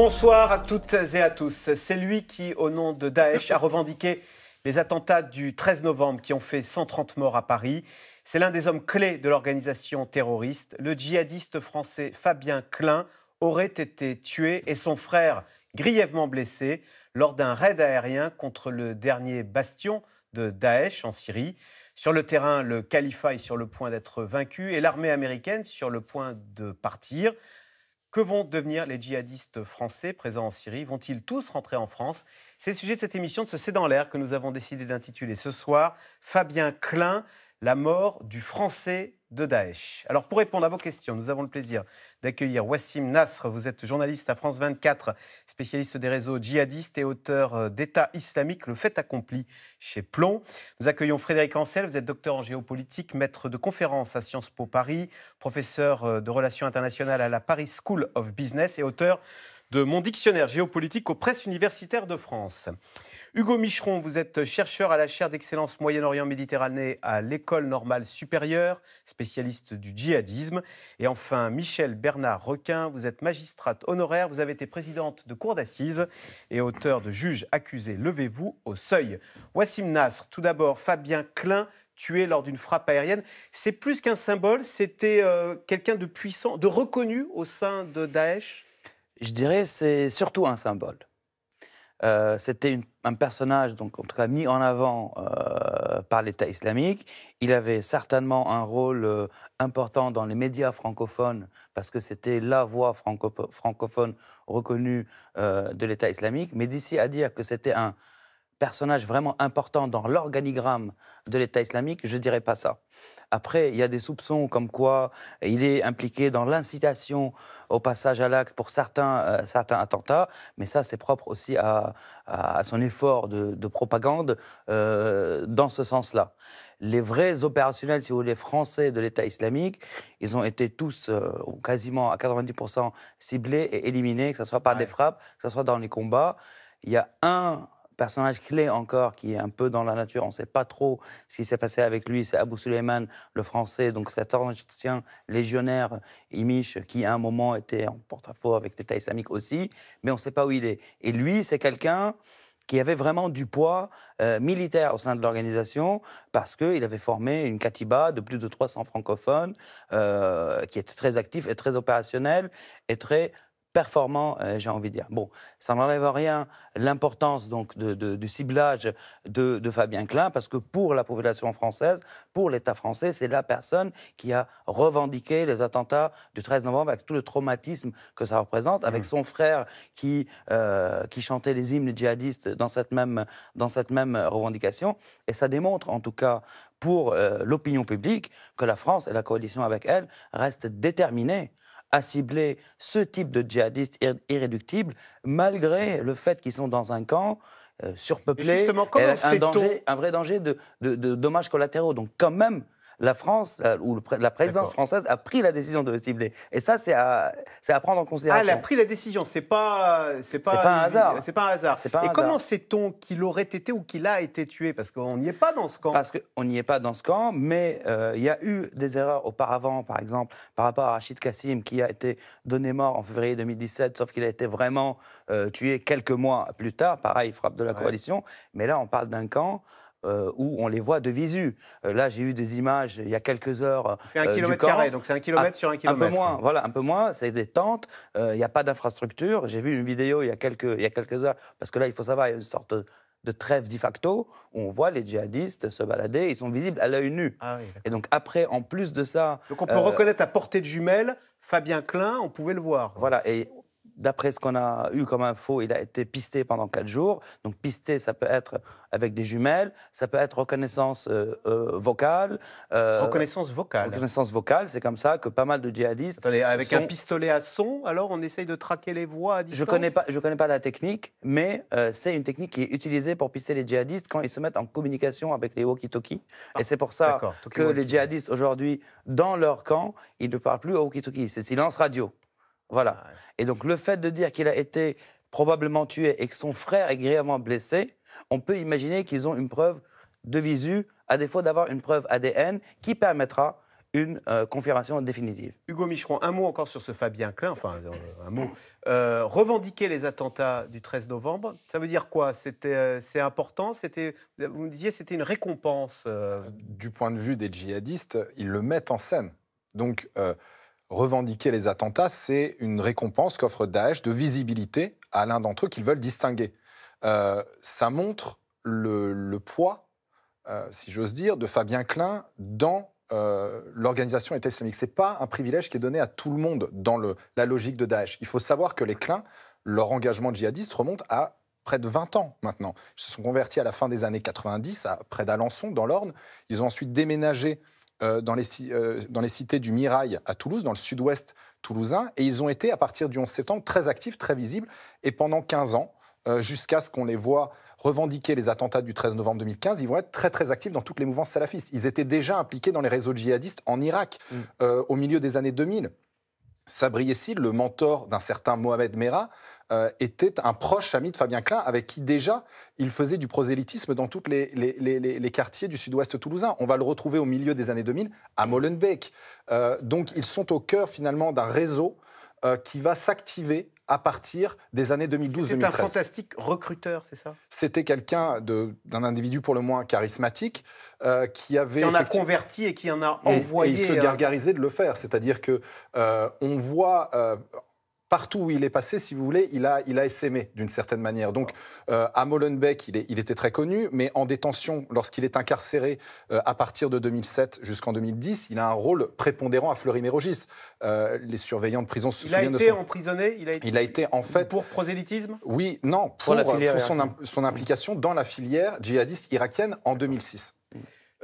Bonsoir à toutes et à tous. C'est lui qui, au nom de Daesh, a revendiqué les attentats du 13 novembre qui ont fait 130 morts à Paris. C'est l'un des hommes clés de l'organisation terroriste. Le djihadiste français Fabien Klein aurait été tué et son frère grièvement blessé lors d'un raid aérien contre le dernier bastion de Daesh en Syrie. Sur le terrain, le califat est sur le point d'être vaincu et l'armée américaine sur le point de partir. Que vont devenir les djihadistes français présents en Syrie Vont-ils tous rentrer en France C'est le sujet de cette émission de ce C'est dans l'air que nous avons décidé d'intituler ce soir Fabien Klein, la mort du français de Daesh. Alors pour répondre à vos questions, nous avons le plaisir d'accueillir Wassim Nasr. Vous êtes journaliste à France 24, spécialiste des réseaux djihadistes et auteur euh, d'État islamique, le fait accompli chez Plon. Nous accueillons Frédéric Ancel, vous êtes docteur en géopolitique, maître de conférences à Sciences Po Paris, professeur euh, de relations internationales à la Paris School of Business et auteur de mon dictionnaire géopolitique aux presses universitaires de France. Hugo Micheron, vous êtes chercheur à la chaire d'excellence Moyen-Orient-Méditerranée à l'École normale supérieure, spécialiste du djihadisme. Et enfin, Michel Bernard Requin, vous êtes magistrate honoraire, vous avez été présidente de cour d'assises et auteur de juges accusé, levez-vous au seuil. Wassim Nasr, tout d'abord, Fabien Klein, tué lors d'une frappe aérienne. C'est plus qu'un symbole, c'était euh, quelqu'un de puissant, de reconnu au sein de Daesh je dirais c'est surtout un symbole. Euh, c'était un personnage, donc en tout cas mis en avant euh, par l'État islamique. Il avait certainement un rôle euh, important dans les médias francophones parce que c'était la voix francophone reconnue de l'État islamique. Mais d'ici à dire que c'était un personnage vraiment important dans l'organigramme de l'État islamique, je ne dirais pas ça. Après, il y a des soupçons comme quoi euh, il est impliqué dans l'incitation au passage à l'acte pour certains, euh, certains attentats, mais ça, c'est propre aussi à, à, son effort de, propagande euh, dans ce sens-là. Les vrais opérationnels, si vous voulez, français de l'État islamique, ils ont été tous, quasiment à 90%, ciblés et éliminés, que ce soit par des frappes, que ce soit dans les combats. Il y a un personnage clé encore qui est un peu dans la nature. On ne sait pas trop ce qui s'est passé avec lui. C'est Abou Suleiman, le français, donc cet ancien légionnaire Imish qui à un moment était en porte-à-faux avec l'État islamique aussi, mais on ne sait pas où il est. Et lui, c'est quelqu'un qui avait vraiment du poids euh, militaire au sein de l'organisation parce qu'il avait formé une katiba de plus de 300 francophones euh, qui était très actif et très opérationnel et très performant, euh, j'ai envie de dire. Bon, ça n'enlève rien l'importance donc du ciblage de, Fabien Klein, parce que pour la population française, pour l'État français, c'est la personne qui a revendiqué les attentats du 13 novembre avec tout le traumatisme que ça représente, avec mmh. son frère qui, euh, qui chantait les hymnes djihadistes dans cette, même, dans cette même revendication. Et ça démontre, en tout cas, pour euh, l'opinion publique, que la France et la coalition avec elle restent déterminées à cibler ce type de djihadistes irréductibles, malgré le fait qu'ils sont dans un camp euh, surpeuplé, euh, un, un vrai danger de, de dommages collatéraux. Donc quand même, la France, euh, ou la présidence française a pris la décision de le cibler. Et ça, c'est à, à, prendre en considération. Ah, elle a pris la décision, c'est pas, c'est pas, un hasard. C'est pas un hasard. Et comment sait-on qu'il aurait été ou qu'il a été tué Parce qu'on n'y est pas dans ce camp. Parce qu'on n'y est pas dans ce camp, mais euh, il y a eu des erreurs auparavant, par exemple, par rapport à Rachid Kassim, qui a été donné mort en février 2017, sauf qu'il a été vraiment euh, tué quelques mois plus tard. Pareil, frappe de la coalition. Mais là, on parle d'un camp. Euh, où on les voit de visu. Euh, là, j'ai eu des images il y a quelques heures. C'est un euh, kilomètre carré, donc c'est un kilomètre ah, sur un kilomètre. Un peu moins, voilà, un peu moins. C'est des tentes, il n'y a pas d'infrastructure. J'ai vu une vidéo il y, a quelques, il y a quelques heures, parce que là, il faut savoir, il y a une sorte de trêve de facto, où on voit les djihadistes se balader, ils sont visibles à l'œil nu. Ah et donc après, en plus de ça... Donc on peut reconnaître à portée de jumelles Fabien Klein, on pouvait le voir. Voilà, et d'après ce qu'on a eu comme info, il a été pisté pendant quatre jours. Donc pisté, ça peut être avec des jumelles, ça peut être reconnaissance euh, euh, vocale. Euh, reconnaissance vocale. Reconnaissance vocale, c'est comme ça que pas mal de djihadistes. Attendez, avec un pistolet à son, alors on essaye de traquer les voix à distance. Je connais pas, je connais pas la technique, mais c'est une technique qui est utilisée pour pister les djihadistes quand ils se mettent en communication avec les walkie talkies Et c'est pour ça que les djihadistes aujourd'hui, dans leur camp, ils ne parlent plus au walkie-talkie, c'est silence radio. Voilà. Et donc le fait de dire qu'il a été probablement tué et que son frère est grièvement blessé, on peut imaginer qu'ils ont une preuve de visu, à défaut d'avoir une preuve ADN qui permettra une euh, confirmation définitive. Hugo Micheron, un mot encore sur ce Fabien Klein, enfin euh, un mot. Euh, revendiquer les attentats du 13 novembre, ça veut dire quoi C'était, C'est important c'était, Vous me disiez c'était une récompense Du point de vue des djihadistes, ils le mettent en scène. Donc revendiquer les attentats, c'est une récompense qu'offre Daesh de visibilité à l'un d'entre eux qu'ils veulent distinguer. Euh, ça montre le, poids, euh, si j'ose dire, de Fabien Klein dans euh, l'organisation État islamique. Ce n'est pas un privilège qui est donné à tout le monde dans la logique de Daesh. Il faut savoir que les Klein, leur engagement djihadiste remonte à près de 20 ans maintenant. Ils se sont convertis à la fin des années 90, près d'Alençon, dans l'Orne. Ils ont ensuite déménagé euh, euh, dans, les, cités du Mirail à Toulouse, dans le sud-ouest toulousain, et ils ont été, à partir du 11 septembre, très actifs, très visibles, et pendant 15 ans, euh, jusqu'à ce qu'on les voit revendiquer les attentats du 13 novembre 2015, ils vont être très très actifs dans toutes les mouvances salafistes. Ils étaient déjà impliqués dans les réseaux djihadistes en Irak mm. au milieu des années 2000. Sabri Essil, le mentor d'un certain Mohamed Merah, euh, était un proche ami de Fabien Klein, avec qui déjà il faisait du prosélytisme dans tous les, les, quartiers du sud-ouest toulousain. On va le retrouver au milieu des années 2000 à Molenbeek. Euh, donc ils sont au cœur finalement d'un réseau euh, qui va s'activer à partir des années 2012-2013. C'est un fantastique recruteur, c'est ça C'était quelqu'un d'un individu pour le moins charismatique euh, qui avait. Qui en a converti et qui en a envoyé. Et, il se euh, gargarisait de le faire. C'est-à-dire que euh, on voit partout où il est passé, si vous voulez, il a, il a essaimé d'une certaine manière. Donc euh, à Molenbeek, il, est, il, était très connu, mais en détention, lorsqu'il est incarcéré euh, à partir de 2007 jusqu'en 2010, il a un rôle prépondérant à Fleury-Mérogis. Euh, les surveillants de prison se souviennent de ça. Il a été emprisonné il a été... en fait... Pour prosélytisme Oui, non, pour, son, son implication dans la filière djihadiste irakienne en 2006.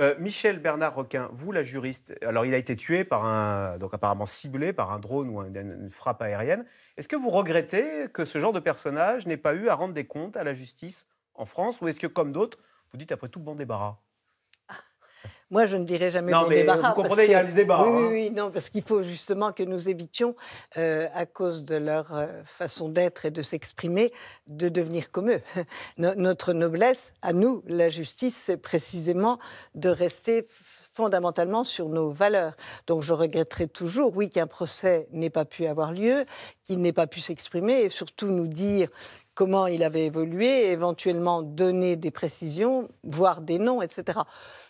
Euh, Michel Bernard Requin, vous, la juriste, alors il a été tué par un, donc apparemment ciblé par un drone ou une, une frappe aérienne. Est-ce que vous regrettez que ce genre de personnage n'ait pas eu à rendre des comptes à la justice en France, ou est-ce que, comme d'autres, vous dites après tout bon débarras moi, je ne dirais jamais non, mais Vous comprenez, il y a un débat. Hein. Oui, oui, non, parce qu'il faut justement que nous évitions, euh, à cause de leur euh, façon d'être et de s'exprimer, de devenir comme eux. Notre noblesse, à nous, la justice, c'est précisément de rester fondamentalement sur nos valeurs. Donc je regretterai toujours, oui, qu'un procès n'ait pas pu avoir lieu, qu'il n'ait pas pu s'exprimer et surtout nous dire comment il avait évolué, éventuellement donner des précisions, voire des noms, etc.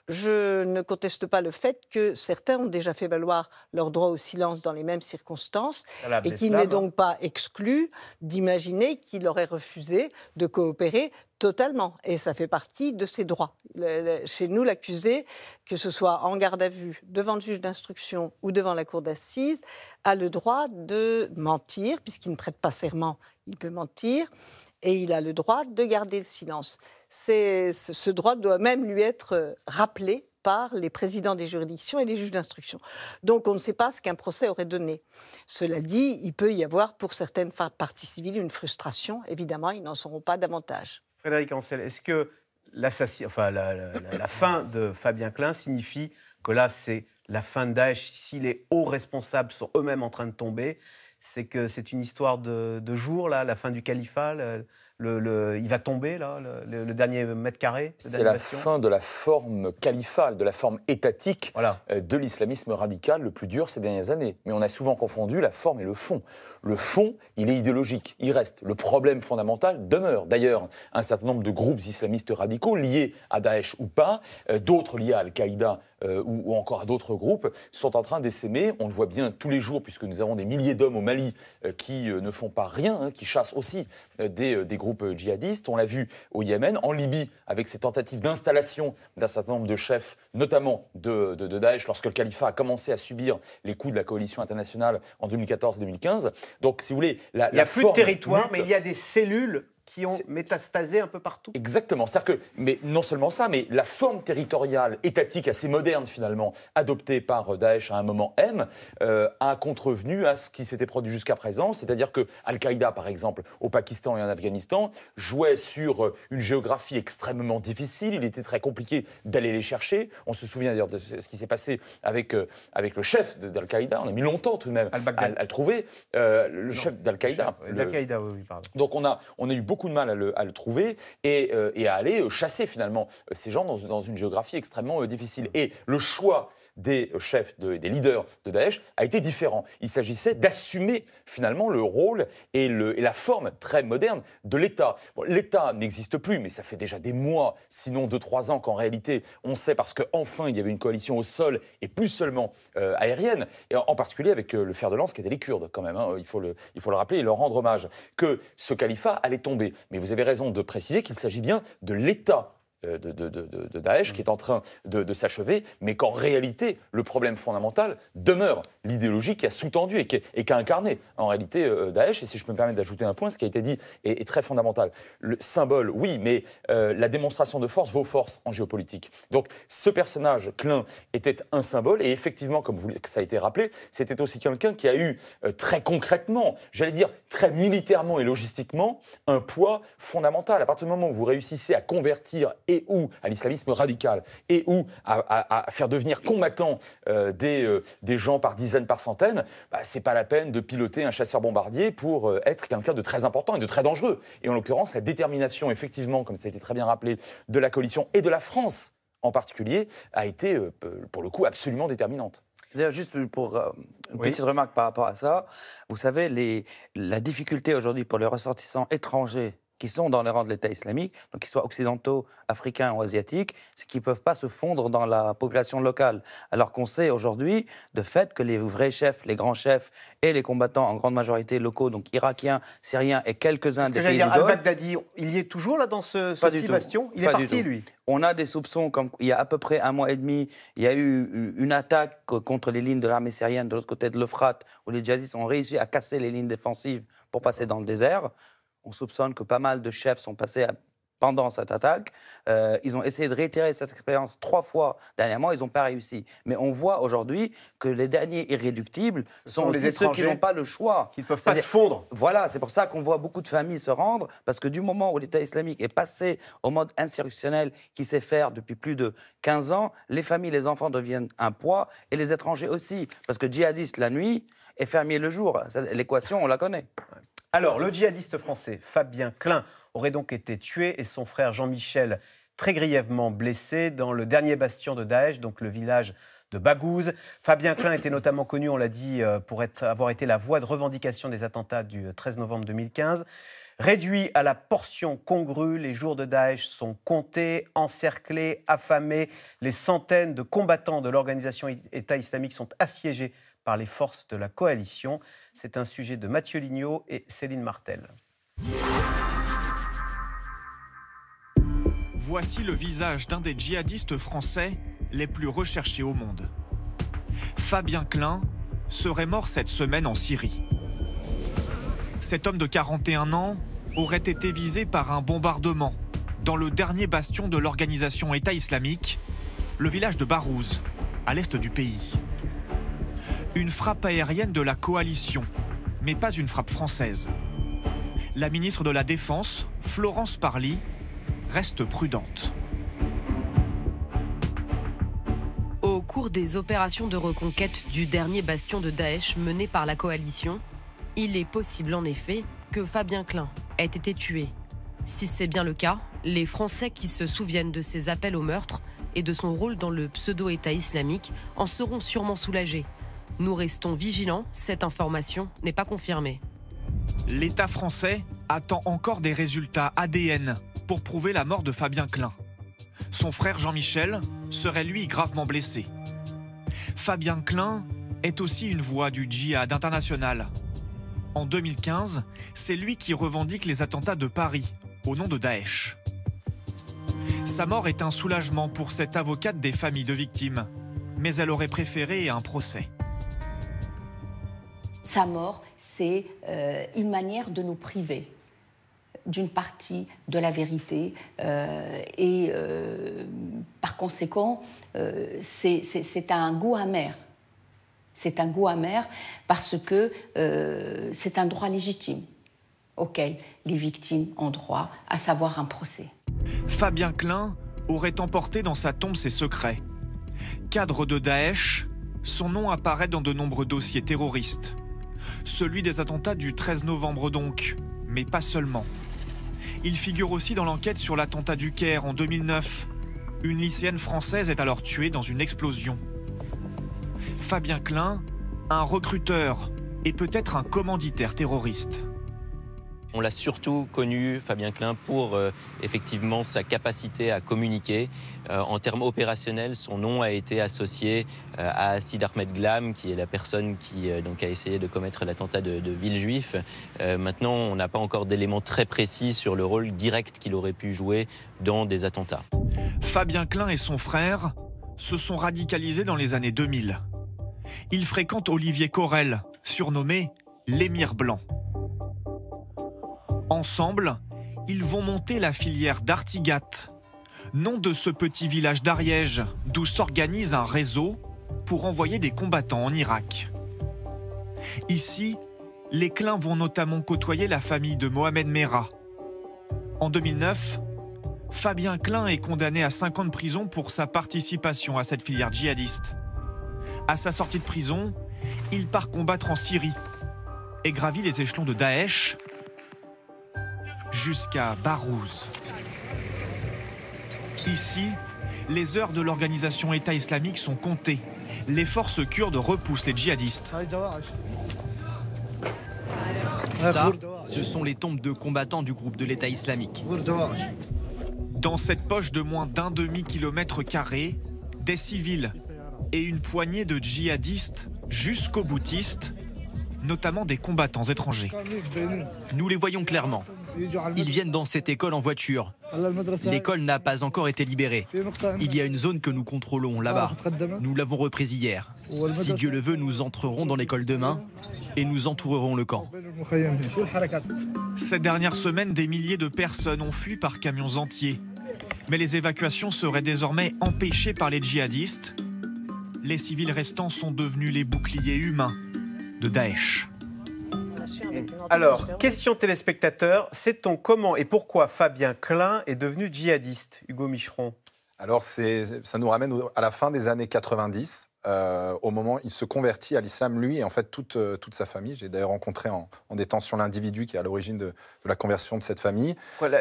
Je ne conteste pas le fait que certains ont déjà fait valoir leur droit au silence dans les mêmes circonstances ah et qu'il n'est donc pas exclu d'imaginer qu'il aurait refusé de coopérer totalement. Et ça fait partie de ses droits. chez nous, l'accusé, que ce soit en garde à vue, devant le juge d'instruction ou devant la cour d'assises, a le droit de mentir, puisqu'il ne prête pas serment, il peut mentir et il a le droit de garder le silence. ce droit doit même lui être euh, rappelé par les présidents des juridictions et les juges d'instruction. Donc on ne sait pas ce qu'un procès aurait donné. Cela dit, il peut y avoir pour certaines parties civiles une frustration. Évidemment, ils n'en sauront pas davantage. Frédéric Ancel, est-ce que enfin, la, fin de Fabien Klein signifie que là, c'est la fin de Daesh si les hauts responsables sont eux-mêmes en train de tomber c'est que c'est une histoire de, jour, là, la fin du califat. il va tomber, là, le, dernier mètre carré. C'est la fin de la forme califale, de la forme étatique euh, de l'islamisme radical le plus dur ces dernières années. Mais on a souvent confondu la forme et le fond. Le fond, il est idéologique, il reste. Le problème fondamental demeure. D'ailleurs, un certain nombre de groupes islamistes radicaux liés à Daesh ou pas, euh, d'autres liés à Al-Qaïda euh, ou, encore à d'autres groupes, sont en train d'essaimer. On le voit bien tous les jours, puisque nous avons des milliers d'hommes au Mali euh, qui euh, ne font pas rien, hein, qui chassent aussi des, groupes djihadistes. On l'a vu au Yémen, en Libye, avec ces tentatives d'installation d'un certain nombre de chefs, notamment de, de, Daesh, lorsque le califat a commencé à subir les coups de la coalition internationale en 2014 2015. Donc, si vous voulez, la, il plus de territoire, mais il y a des cellules qui ont métastasé un peu partout. Exactement. C'est-à-dire que, mais non seulement ça, mais la forme territoriale étatique assez moderne finalement, adoptée par Daesh à un moment M, euh, a contrevenu à ce qui s'était produit jusqu'à présent. C'est-à-dire que Al-Qaïda, par exemple, au Pakistan et en Afghanistan, jouait sur euh, une géographie extrêmement difficile. Il était très compliqué d'aller les chercher. On se souvient d'ailleurs de ce qui s'est passé avec, euh, avec le chef d'Al-Qaïda. On a mis longtemps tout de même à, le trouver. le chef d'Al-Qaïda. Oui, oui, pardon. Donc on a, on a eu beaucoup de mal à le, trouver euh, et, à aller euh, chasser finalement euh, ces gens dans, dans une géographie extrêmement difficile. Et le choix des chefs, de, des leaders de Daesh a été différent. Il s'agissait d'assumer finalement le rôle et, la forme très moderne de l'État. L'État n'existe plus, mais ça fait déjà des mois, sinon deux, trois ans qu'en réalité on sait parce qu'enfin il y avait une coalition au sol et plus seulement euh, aérienne, et en, particulier avec euh, le fer de lance qui étaient les Kurdes quand même, hein. il, faut le, il faut le rappeler et leur rendre hommage, que ce califat allait tomber. Mais vous avez raison de préciser qu'il s'agit bien de l'État euh, de, de, Daesh qui est en train de, s'achever, mais qu'en réalité, le problème fondamental demeure l'idéologie qui a sous-tendu et qui, a incarné en réalité euh, euh, Daesh. Et si je peux me permettre d'ajouter un point, ce qui a été dit est, très fondamental. Le symbole, oui, mais la démonstration de force vaut force en géopolitique. Donc ce personnage, Klein, était un symbole, et effectivement, comme vous, ça a été rappelé, c'était aussi quelqu'un qui a eu très concrètement, j'allais dire très militairement et logistiquement, un poids fondamental. À partir du moment où vous réussissez à convertir et ou à l'islamisme radical, et ou à, faire devenir combattants euh, des, euh, des, gens par dizaines, par centaines, bah, c'est pas la peine de piloter un chasseur-bombardier pour euh, être quelqu'un de très important et de très dangereux. Et en l'occurrence, la détermination, effectivement, comme ça a été très bien rappelé, de la coalition et de la France en particulier, a été, pour le coup, absolument déterminante. juste pour une petite remarque par rapport à ça, vous savez, la difficulté aujourd'hui pour les ressortissants étrangers qui sont dans les rangs de l'État islamique, donc qu'ils soient occidentaux, africains ou asiatiques, c'est qu'ils ne peuvent pas se fondre dans la population locale. Alors qu'on sait aujourd'hui, de fait, que les vrais chefs, les grands chefs et les combattants en grande majorité locaux, donc irakiens, syriens et quelques-uns des que pays dire, du Golfe... il y est toujours là dans ce, ce petit bastion Il est parti, lui on a des soupçons, comme il y a à peu près un mois et demi, il y a eu une attaque contre les lignes de l'armée syrienne de l'autre côté de l'Euphrate, où les djihadistes ont réussi à casser les lignes défensives pour passer dans le désert on soupçonne que pas mal de chefs sont passés pendant cette attaque. Euh, ils ont essayé de réitérer cette expérience trois fois dernièrement, ils n'ont pas réussi. Mais on voit aujourd'hui que les derniers irréductibles sont, ceux qui n'ont pas le choix. Qui ne peuvent pas se fondre. Voilà, c'est pour ça qu'on voit beaucoup de familles se rendre, parce que du moment où l'État islamique est passé au mode insurrectionnel qui sait faire depuis plus de 15 ans, les familles, les enfants deviennent un poids, et les étrangers aussi, parce que djihadistes la nuit et fermiers le jour. L'équation, on la connaît. Alors, le djihadiste français Fabien Klein aurait donc été tué et son frère Jean-Michel très grièvement blessé dans le dernier bastion de Daesh, donc le village de Bagouz. Fabien Klein était notamment connu, on l'a dit, euh, pour avoir été la voix de revendication des attentats du 13 euh, novembre 2015. Réduit à la portion congrue, les jours de Daesh sont comptés, encerclés, affamés. Les centaines de combattants de l'organisation État islamique sont assiégés par les forces de la coalition. C'est un sujet de Mathieu Lignot et Céline Martel. Voici le visage d'un des djihadistes français les plus recherchés au monde. Fabien Klein serait mort cette semaine en Syrie. Cet homme de 41 ans aurait été visé par un bombardement dans le dernier bastion de l'organisation État islamique, le village de Barouz, à l'est du pays. Une frappe aérienne de la coalition, mais pas une frappe française. La ministre de la Défense, Florence Parly, reste prudente. Au cours des opérations de reconquête du dernier bastion de Daesh mené par la coalition, il est possible en effet que Fabien Klein ait été tué. Si c'est bien le cas, les Français qui se souviennent de ses appels au meurtre et de son rôle dans le pseudo-État islamique en seront sûrement soulagés. Nous restons vigilants, cette information n'est pas confirmée. L'État français attend encore des résultats ADN pour prouver la mort de Fabien Klein. Son frère Jean-Michel serait lui gravement blessé. Fabien Klein est aussi une voix du djihad international. En 2015, c'est lui qui revendique les attentats de Paris au nom de Daesh. Sa mort est un soulagement pour cette avocate des familles de victimes, mais elle aurait préféré un procès sa mort, c'est euh, une manière de nous priver d'une partie de la vérité euh, et euh, par conséquent c'est un goût amer. C'est un goût amer parce que c'est un droit légitime auquel les victimes ont droit, à savoir un procès. Fabien Klein aurait emporté dans sa tombe ses secrets. Cadre de Daesh, son nom apparaît dans de nombreux dossiers terroristes celui des attentats du 13 novembre donc, mais pas seulement. Il figure aussi dans l'enquête sur l'attentat du Caire en 2009. Une lycéenne française est alors tuée dans une explosion. Fabien Klein, un recruteur et peut-être un commanditaire terroriste. On l'a surtout connu, Fabien Klein, pour euh, effectivement sa capacité à communiquer. Euh, en termes opérationnels, son nom a été associé euh, à Sid Ahmed Glam, qui est la personne qui donc a essayé de commettre l'attentat de, de, Villejuif. maintenant, on n'a pas encore d'éléments très précis sur le rôle direct qu'il aurait pu jouer dans des attentats. Fabien Klein et son frère se sont radicalisés dans les années 2000. Ils fréquentent Olivier Corel, surnommé l'émir blanc. Ensemble, ils vont monter la filière d'Artigat, nom de ce petit village d'Ariège, d'où s'organise un réseau pour envoyer des combattants en Irak. Ici, les Klein vont notamment côtoyer la famille de Mohamed Merah. En 2009, Fabien Klein est condamné à 5 ans de prison pour sa participation à cette filière djihadiste. À sa sortie de prison, il part combattre en Syrie et gravit les échelons de Daesh jusqu'à Barouz. Ici, les heures de l'organisation État islamique sont comptées. Les forces kurdes repoussent les djihadistes. Ça, ce sont les tombes de combattants du groupe de l'État islamique. Dans cette poche de moins d'un demi-kilomètre carré, des civils et une poignée de djihadistes jusqu'aux boutistes, notamment des combattants étrangers. Nous les voyons clairement. Ils viennent dans cette école en voiture. L'école n'a pas encore été libérée. Il y a une zone que nous contrôlons là-bas. Nous l'avons reprise hier. Si Dieu le veut, nous entrerons dans l'école demain et nous entourerons le camp. Cette dernière semaine, des milliers de personnes ont fui par camions entiers. Mais les évacuations seraient désormais empêchées par les djihadistes. Les civils restants sont devenus les boucliers humains de Daesh. Alors, question téléspectateur, sait-on comment et pourquoi Fabien Klein est devenu djihadiste, Hugo Micheron Alors, ça nous ramène à la fin des années 90. Euh, au moment où il se convertit à l'islam, lui et en fait toute, euh, toute sa famille. J'ai d'ailleurs rencontré en, détention l'individu qui est à l'origine de, la conversion de cette famille.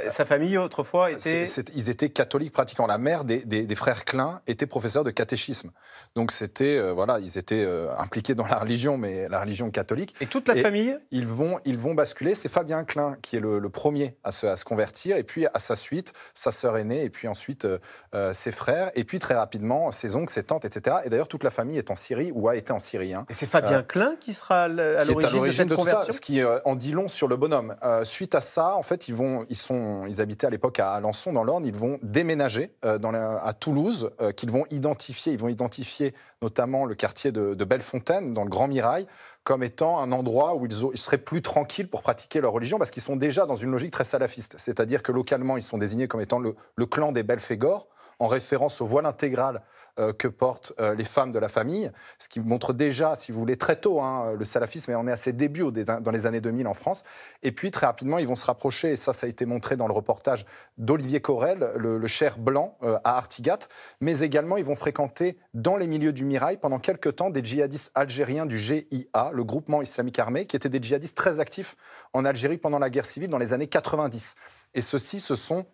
sa famille autrefois euh, était... ils étaient catholiques pratiquants. La mère des, des, frères Klein était professeur de catéchisme. Donc c'était, voilà, ils étaient impliqués dans la religion, mais la religion catholique. Et toute la famille ils vont, ils vont basculer. C'est Fabien Klein qui est le, premier à se, à se, convertir. Et puis à sa suite, sa sœur aînée, et puis ensuite ses frères, et puis très rapidement ses oncles, ses tantes, etc. Et d'ailleurs toute la famille est en Syrie ou a été en Syrie. Hein. Et c'est Fabien euh, Klein qui sera à l'origine de cette de ce qui euh, en dit long sur le bonhomme. Euh, suite à ça, en fait, ils vont, ils sont, ils habitaient à l'époque à Alençon dans l'Orne. Ils vont déménager à Toulouse, qu'ils vont identifier. Ils vont identifier notamment le quartier de Bellefontaine dans le Grand Mirail comme étant un endroit où ils, seraient plus tranquilles pour pratiquer leur religion, parce qu'ils sont déjà dans une logique très salafiste. C'est-à-dire que localement, ils sont désignés comme étant le, clan des Belfegors, en référence au voile intégral euh, que portent euh, les femmes de la famille, ce qui montre déjà, si vous voulez, très tôt hein, le salafisme, et on est à ses débuts dans les années 2000 en France. Et puis, très rapidement, ils vont se rapprocher, et ça, ça a été montré dans le reportage d'Olivier Corel, le, cher blanc euh, à Artigat, mais également, ils vont fréquenter dans les milieux du Mirail pendant quelques temps des djihadistes algériens du GIA, le groupement islamique armé, qui étaient des djihadistes très actifs en Algérie pendant la guerre civile dans les années 90. Et ceux-ci se sont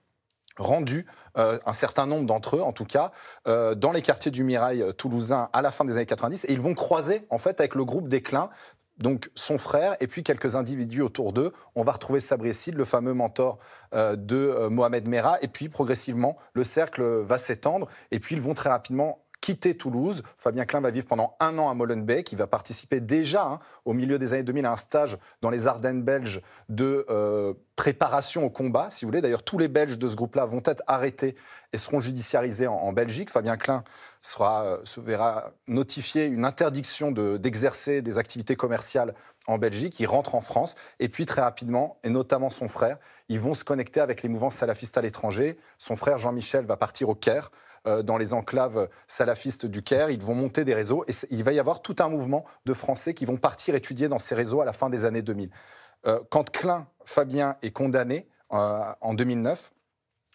rendus, euh, un certain nombre d'entre eux, en tout cas, euh, dans les quartiers du Mirail euh, toulousain à la fin des années 90. Et ils vont croiser, en fait, avec le groupe Déclin, donc son frère et puis quelques individus autour d'eux. On va retrouver Sabri Sid, le fameux mentor de Mohamed Merah. Et puis, progressivement, le cercle va s'étendre. Et puis, ils vont très rapidement quitter Toulouse. Fabien Klein va vivre pendant un an à Molenbeek. Il va participer déjà, hein, au milieu des années 2000, à un stage dans les Ardennes belges de euh, préparation au combat, si vous voulez. D'ailleurs, tous les Belges de ce groupe-là vont être arrêtés et seront judiciarisés en, Belgique. Fabien Klein sera, euh, se verra notifier une interdiction d'exercer des activités commerciales en Belgique. Il rentre en France. Et puis, très rapidement, et notamment son frère, ils vont se connecter avec les mouvements salafistes à l'étranger. Son frère Jean-Michel va partir au Caire euh, dans les enclaves salafistes du Caire. Ils vont monter des réseaux et il va y avoir tout un mouvement de Français qui vont partir étudier dans ces réseaux à la fin des années 2000. Euh, quand Klein, Fabien est condamné euh, en 2009,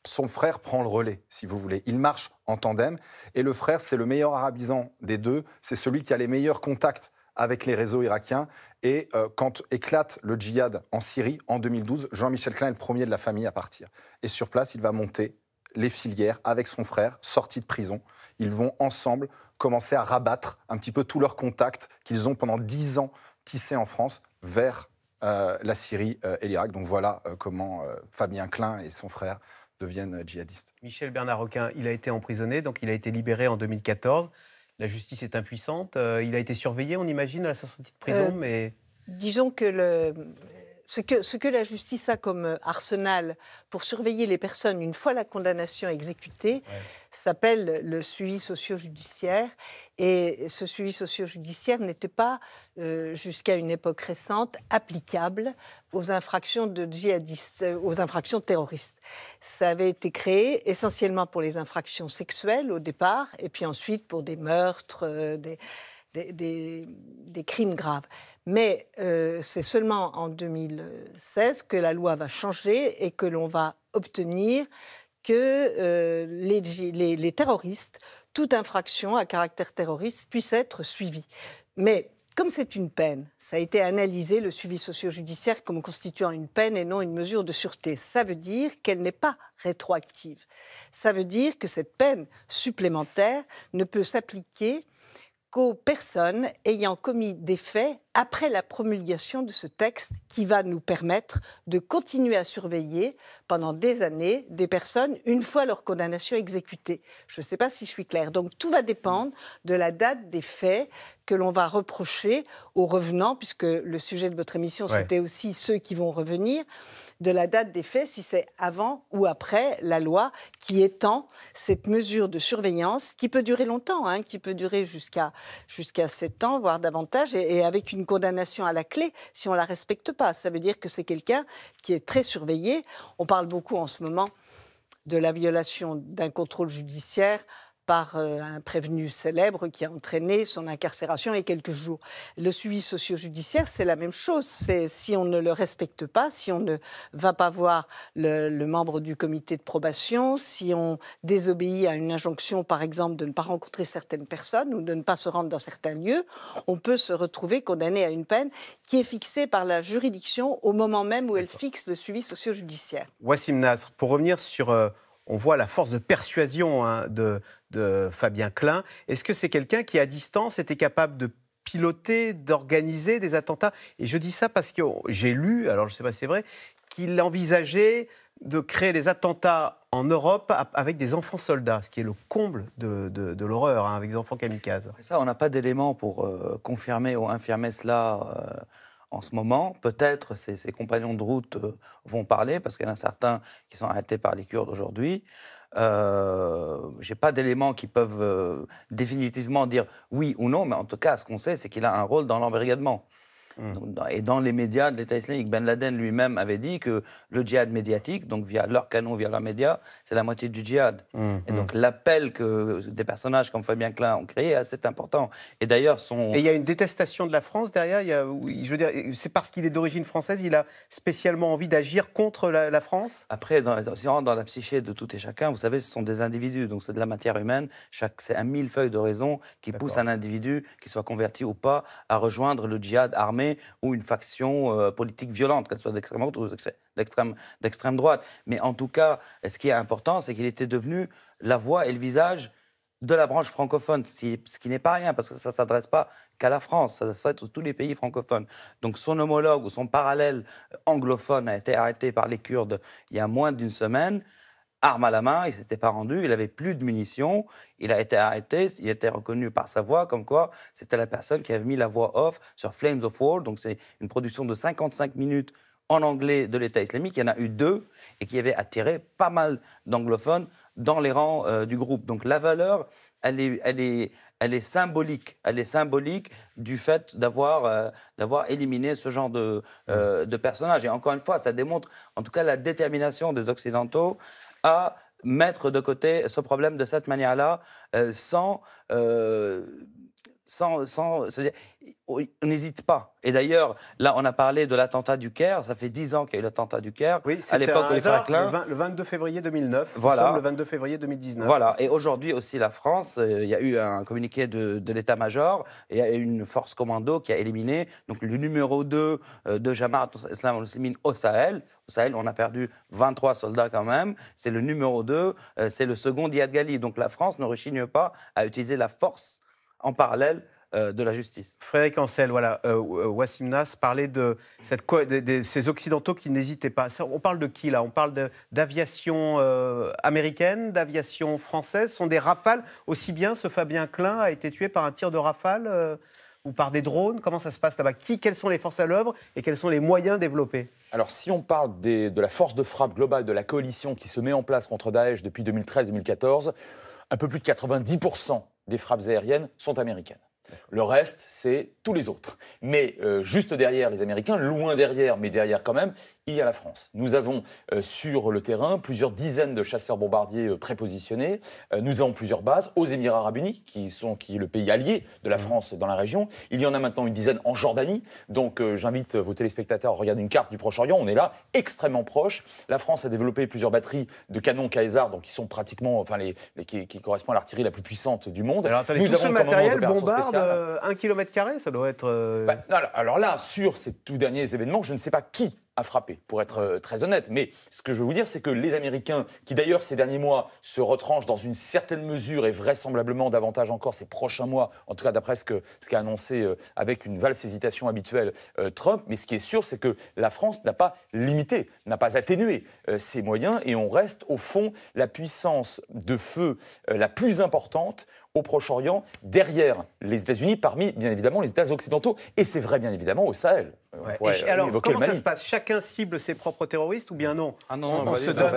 son frère prend le relais, si vous voulez. Il marche en tandem. Et le frère, c'est le meilleur arabisant des deux. C'est celui qui a les meilleurs contacts avec les réseaux irakiens. Et quand éclate le djihad en Syrie en 2012, Jean-Michel Klein est le premier de la famille à partir. Et sur place, il va monter les filières, avec son frère, sorti de prison. Ils vont ensemble commencer à rabattre un petit peu tous leurs contacts qu'ils ont pendant dix ans tissés en France vers euh, la Syrie euh, et l'Irak. Donc voilà euh, comment Fabien Klein et son frère deviennent djihadistes. Michel Bernard Roquin, il a été emprisonné, donc il a été libéré en 2014. La justice est impuissante. il a été surveillé, on imagine, à la sortie de prison, mais... Disons que le, ce que, la justice a comme euh, arsenal pour surveiller les personnes une fois la condamnation exécutée s'appelle le suivi socio-judiciaire. Et ce suivi socio-judiciaire n'était pas, euh, jusqu'à une époque récente, applicable aux infractions de djihadistes, euh, aux infractions terroristes. Ça avait été créé essentiellement pour les infractions sexuelles au départ, et puis ensuite pour des meurtres, des des, crimes graves. Mais euh, c'est seulement en 2016 que la loi va changer et que l'on va obtenir que euh, les, les terroristes, toute infraction à caractère terroriste, puisse être suivie. Mais comme c'est une peine, ça a été analysé, le suivi socio-judiciaire, comme constituant une peine et non une mesure de sûreté. Ça veut dire qu'elle n'est pas rétroactive. Ça veut dire que cette peine supplémentaire ne peut s'appliquer qu'aux personnes ayant commis des faits après la promulgation de ce texte qui va nous permettre de continuer à surveiller pendant des années des personnes une fois leur condamnation exécutée. Je ne sais pas si je suis claire. Donc tout va dépendre de la date des faits que l'on va reprocher aux revenants, puisque le sujet de votre émission, c'était aussi ceux qui vont revenir de la date des faits, si c'est avant ou après la loi qui étend cette mesure de surveillance qui peut durer longtemps, hein, qui peut durer jusqu'à jusqu'à 7 ans, voire davantage, et, avec une condamnation à la clé si on ne la respecte pas. Ça veut dire que c'est quelqu'un qui est très surveillé. On parle beaucoup en ce moment de la violation d'un contrôle judiciaire par euh, un prévenu célèbre qui a entraîné son incarcération et quelques jours. Le suivi socio-judiciaire, c'est la même chose. C'est si on ne le respecte pas, si on ne va pas voir le, membre du comité de probation, si on désobéit à une injonction, par exemple, de ne pas rencontrer certaines personnes ou de ne pas se rendre dans certains lieux, on peut se retrouver condamné à une peine qui est fixée par la juridiction au moment même où elle fixe le suivi socio-judiciaire. Wassim Nasr, pour revenir sur... Euh, on voit la force de persuasion hein, de, Fabien Klein. Est-ce que c'est quelqu'un qui, à distance, était capable de piloter, d'organiser des attentats Et je dis ça parce que j'ai lu, alors je ne sais pas si c'est vrai, qu'il envisageait de créer des attentats en Europe avec des enfants soldats, ce qui est le comble de, l'horreur, hein, avec des enfants kamikazes. Ça, on n'a pas d'éléments pour euh, confirmer ou infirmer cela. Euh, en ce moment. Peut-être ses, ses, compagnons de route euh, vont parler, parce qu'il y en a certains qui sont arrêtés par les Kurdes aujourd'hui. Euh, je n'ai pas d'éléments qui peuvent euh, définitivement dire oui ou non, mais en tout cas, ce qu'on sait, c'est qu'il a un rôle dans l'embrigadement. Mmh. Et dans les médias de l'État islamique, Ben Laden lui-même avait dit que le djihad médiatique, donc via leurs canon via leurs médias, c'est la moitié du djihad. Mmh, mmh. Et donc l'appel que des personnages comme Fabien Klein ont créé est assez important. Et d'ailleurs, son. Et il y a une détestation de la France derrière. Il y a, je veux dire, c'est parce qu'il est d'origine française, il a spécialement envie d'agir contre la, France. Après, dans, dans, dans la psyché de tout et chacun, vous savez, ce sont des individus, donc c'est de la matière humaine. c'est un millefeuille de raisons qui pousse un individu, qu'il soit converti ou pas, à rejoindre le djihad armé ou une faction euh, politique violente, qu'elle soit d'extrême droite d'extrême droite. Mais en tout cas, ce qui est important, c'est qu'il était devenu la voix et le visage de la branche francophone, ce qui n'est pas rien, parce que ça ne s'adresse pas qu'à la France, ça s'adresse à tous les pays francophones. Donc son homologue ou son parallèle anglophone a été arrêté par les Kurdes il y a moins d'une semaine arme à la main, il s'était pas rendu, il avait plus de munitions, il a été arrêté, il était reconnu par sa voix comme quoi c'était la personne qui avait mis la voix off sur Flames of War, donc c'est une production de 55 minutes en anglais de l'État islamique, il y en a eu deux et qui avait attiré pas mal d'anglophones dans les rangs euh, du groupe. Donc la valeur, elle est, elle est, elle est symbolique, elle est symbolique du fait d'avoir euh, d'avoir éliminé ce genre de euh, personnages, de personnage. Et encore une fois, ça démontre en tout cas la détermination des occidentaux à mettre de côté ce problème de cette manière-là euh, sans euh, sans, on n'hésite pas. Et d'ailleurs, là, on a parlé de l'attentat du Caire. Ça fait 10 ans qu'il y a eu l'attentat du Caire. Oui, à l'époque de Le, le, 22 février 2009. Voilà. le 22 février 2019. Voilà. Et aujourd'hui aussi, la France, euh, il y a eu un communiqué de, l'état-major. Il y a eu une force commando qui a éliminé donc, le numéro 2 euh, de Jamaat on al au Sahel. Au Sahel, on a perdu 23 soldats quand même. C'est le numéro 2. Euh, c'est le second Yad Ghali. Donc la France ne rechigne pas à utiliser la force en parallèle euh, de la justice. Frédéric Ancel, voilà, euh, euh, Wassim Nas parlait de, ces Occidentaux qui n'hésitaient pas. On parle de qui là On parle d'aviation américaine, d'aviation française. Ce sont des rafales. Aussi bien ce Fabien Klein a été tué par un tir de rafale ou par des drones. Comment ça se passe là-bas qui, Quelles sont les forces à l'œuvre et quels sont les moyens développés Alors si on parle de la force de frappe globale de la coalition qui se met en place contre Daesh depuis 2013-2014, un peu plus de 90% des frappes aériennes sont américaines. Le reste, c'est tous les autres. Mais euh, juste derrière les Américains, loin derrière, mais derrière quand même, il y a la France. Nous avons euh, sur le terrain plusieurs dizaines de chasseurs-bombardiers euh, prépositionnés. Euh, nous avons plusieurs bases aux Émirats arabes unis, qui, sont, qui est le pays allié de la mmh. France dans la région. Il y en a maintenant une dizaine en Jordanie. Donc j'invite vos téléspectateurs à regarder une carte du Proche-Orient. On est là, extrêmement proche. La France a développé plusieurs batteries de canons Caesar, donc qui sont pratiquement, enfin, les, qui, correspondent à l'artillerie la plus puissante du monde. nous tout avons ce matériel bombarde un kilomètre carré, ça doit être. Bah, alors là, sur ces tout derniers événements, je ne sais pas qui à frapper, pour être euh, très honnête. Mais ce que je veux vous dire, c'est que les Américains, qui d'ailleurs ces derniers mois se retranchent dans une certaine mesure et vraisemblablement davantage encore ces prochains mois, en tout cas d'après ce qu'a annoncé euh, avec une valse hésitation habituelle euh, Trump, mais ce qui est sûr, c'est que la France n'a pas limité, n'a pas atténué ses moyens et on reste au fond la puissance de feu la plus importante au Proche-Orient, derrière les États-Unis, parmi bien évidemment les États occidentaux. Et c'est vrai bien évidemment au Sahel. Euh, alors, comment ça se passe Chacun cible ses propres terroristes ou bien non ah non, on, se donne,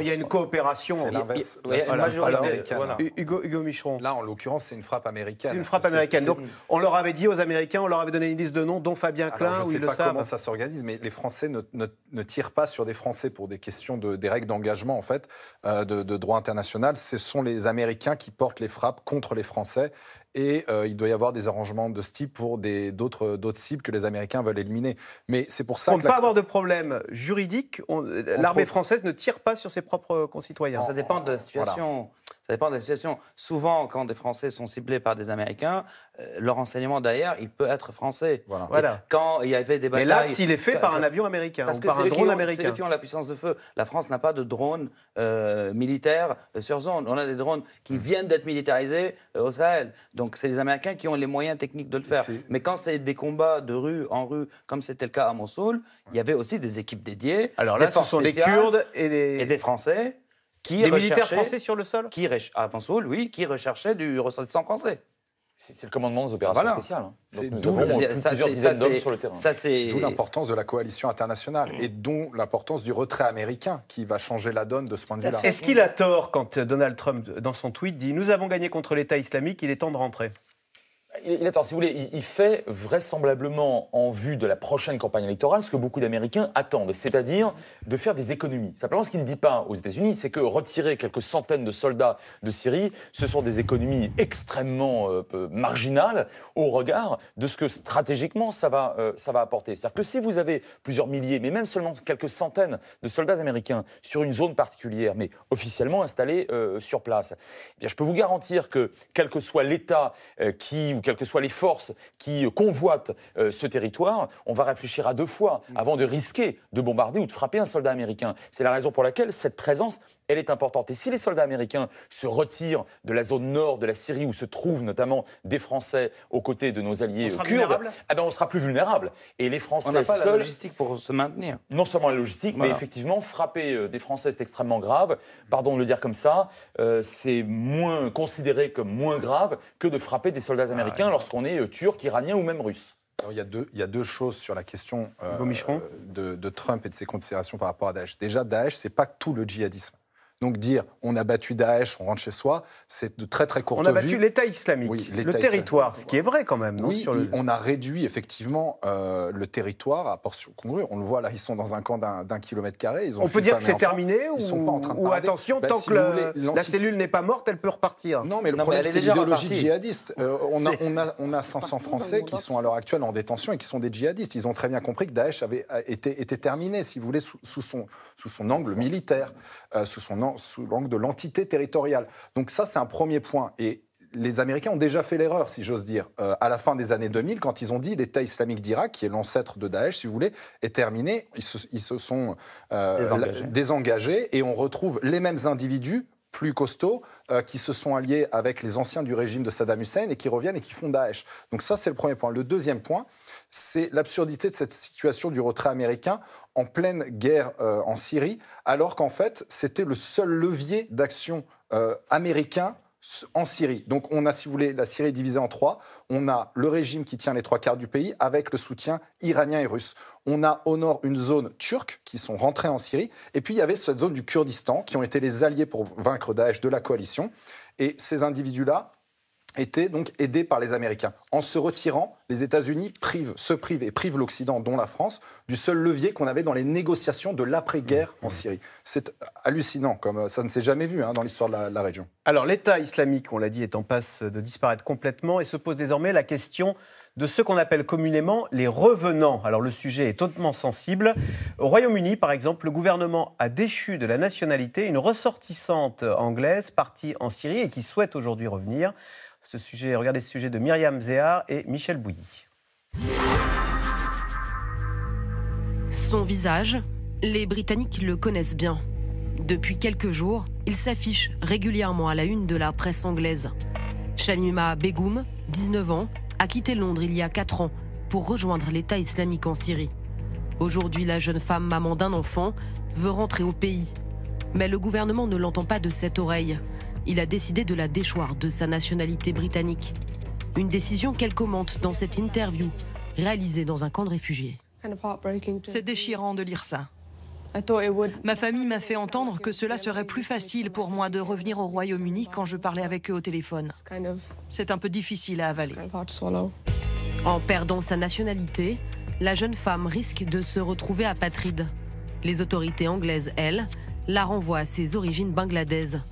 il y a une coopération. C'est Hugo, Hugo, Là, en l'occurrence, c'est une frappe américaine. C'est une frappe américaine. Donc, on leur avait dit aux Américains, on leur avait donné une liste de noms, dont Fabien Klein. je ne sais pas comment ça s'organise, mais les Français ne, tirent pas sur des Français pour des questions de des règles d'engagement en fait, euh, de droit international. Ce sont les Américains qui portent les frappes contre les Français et euh, il doit y avoir des arrangements de ce type pour d'autres cibles que les Américains veulent éliminer. Mais c'est pour ça que... ne pas avoir de problème juridique, l'armée française ne tire pas sur ses propres euh, concitoyens. Ça dépend de la situation. Ça dépend de la situation. Souvent, quand des Français sont ciblés par des Américains, euh, leur enseignement d'ailleurs, il peut être français. Voilà. Quand il y avait des batailles. Mais là, il est fait par un avion américain ou par un drone américain. C'est eux qui ont la puissance de feu. La France n'a pas de drone euh, militaire euh, sur zone. On a des drones qui hmm. viennent d'être militarisés au Sahel. Donc, c'est les Américains qui ont les moyens techniques de le faire. Mais quand c'est des combats de rue en rue, comme c'était le cas à Mossoul, il y avait aussi des équipes dédiées. Alors là, ce sont les Kurdes et, les... et des Français. Des militaires français sur le sol qui À Mansoul, ah, oui, qui recherchaient du ressortissant français. C'est le commandement des opérations spéciales. Voilà, hein. C'est nous avons ça, sur le terrain. D'où l'importance de la coalition internationale et dont l'importance du retrait américain qui va changer la donne de ce point de vue-là. Est-ce qu'il a tort quand euh, Donald Trump, dans son tweet, dit Nous avons gagné contre l'État islamique, il est temps de rentrer il, si vous voulez, il, fait vraisemblablement en vue de la prochaine campagne électorale ce que beaucoup d'Américains attendent, c'est-à-dire de faire des économies. Simplement, ce qu'il ne dit pas aux États-Unis, c'est que retirer quelques centaines de soldats de Syrie, ce sont des économies extrêmement euh, marginales au regard de ce que stratégiquement ça va, euh, ça va apporter. C'est-à-dire que si vous avez plusieurs milliers, mais même seulement quelques centaines de soldats américains sur une zone particulière, mais officiellement installés euh, sur place, eh bien, je peux vous garantir que quel que soit l'État qui ou quelles que soient les forces qui euh, convoitent euh, ce territoire, on va réfléchir à deux fois mm. avant de risquer de bombarder ou de frapper un soldat américain. C'est la raison pour laquelle cette présence elle est importante. Et si les soldats américains se retirent de la zone nord de la Syrie où se trouvent notamment des Français aux côtés de nos alliés on kurdes, eh ben on sera plus vulnérable. Et les Français on n'a pas la logistique pour se maintenir. Non seulement la logistique, mais effectivement frapper euh, des Français c'est extrêmement grave. Pardon de le dire comme ça, euh, c'est moins considéré comme moins grave que de frapper des soldats ah, américains lorsqu'on est euh, turc, iranien ou même russe. il, y a deux, il y a deux choses sur la question de, de, Trump et de ses considérations par rapport à Daesh. Déjà, Daesh, c'est pas tout le djihadisme. Donc dire on a battu Daesh, on rentre chez soi, c'est de très très courte vue. On a battu l'État islamique, le territoire, ce qui est vrai quand même. Non oui, on a réduit effectivement euh, le territoire à portion congrue. On le voit là, ils sont dans un camp d'un kilomètre carré. Ils on peut dire que c'est terminé ou, sont ou attention, bah, tant que la cellule n'est pas morte, elle peut repartir. Non, mais le problème c'est l'idéologie djihadiste. Euh, on, a, on, a, on, a, 500 Français qui sont à l'heure actuelle en détention et qui sont des djihadistes. Ils ont très bien compris que Daesh avait été, terminé, si vous voulez, sous, son, sous son angle militaire, euh, sous son angle sous l'angle de l'entité territoriale. Donc ça, c'est un premier point. Et les Américains ont déjà fait l'erreur, si j'ose dire, euh, à la fin des années 2000, quand ils ont dit l'État islamique d'Irak, qui est l'ancêtre de Daesh, si vous voulez, est terminé. Ils se, sont euh, désengagés. et on retrouve les mêmes individus plus costauds euh, qui se sont alliés avec les anciens du régime de Saddam Hussein et qui reviennent et qui font Daesh. Donc ça, c'est le premier point. Le deuxième point, c'est l'absurdité de cette situation du retrait américain en pleine guerre euh, en Syrie, alors qu'en fait, c'était le seul levier d'action euh, américain en Syrie. Donc on a, si vous voulez, la Syrie divisée en trois. On a le régime qui tient les trois quarts du pays avec le soutien iranien et russe. On a au nord une zone turque qui sont rentrés en Syrie. Et puis il y avait cette zone du Kurdistan qui ont été les alliés pour vaincre Daesh de la coalition. Et ces individus-là étaient donc aidés par les Américains. En se retirant, les États-Unis privent, se privent et privent l'Occident, dont la France, du seul levier qu'on avait dans les négociations de l'après-guerre en mmh. Syrie. C'est hallucinant, comme ça ne s'est jamais vu hein, dans l'histoire de la, la région. Alors l'État islamique, on l'a dit, est en passe de disparaître complètement et se pose désormais la question de ce qu'on appelle communément les revenants. Alors le sujet est hautement sensible. Au Royaume-Uni, par exemple, le gouvernement a déchu de la nationalité une ressortissante anglaise partie en Syrie et qui souhaite aujourd'hui revenir. Ce sujet, regardez ce sujet de Myriam Zéhar et Michel Bouilly. Son visage, les Britanniques le connaissent bien. Depuis quelques jours, il s'affiche régulièrement à la une de la presse anglaise. Shanima Begum, 19 ans, a quitté Londres il y a 4 ans pour rejoindre l'État islamique en Syrie. Aujourd'hui, la jeune femme, maman d'un enfant, veut rentrer au pays. Mais le gouvernement ne l'entend pas de cette oreille il a décidé de la déchoir de sa nationalité britannique. Une décision qu'elle commente dans cette interview réalisée dans un camp de réfugiés. C'est déchirant de lire ça. Ma famille m'a fait entendre que cela serait plus facile pour moi de revenir au Royaume-Uni quand je parlais avec eux au téléphone. C'est un peu difficile à avaler. En perdant sa nationalité, la jeune femme risque de se retrouver apatride. Les autorités anglaises, elles, la renvoient à ses origines bangladaises.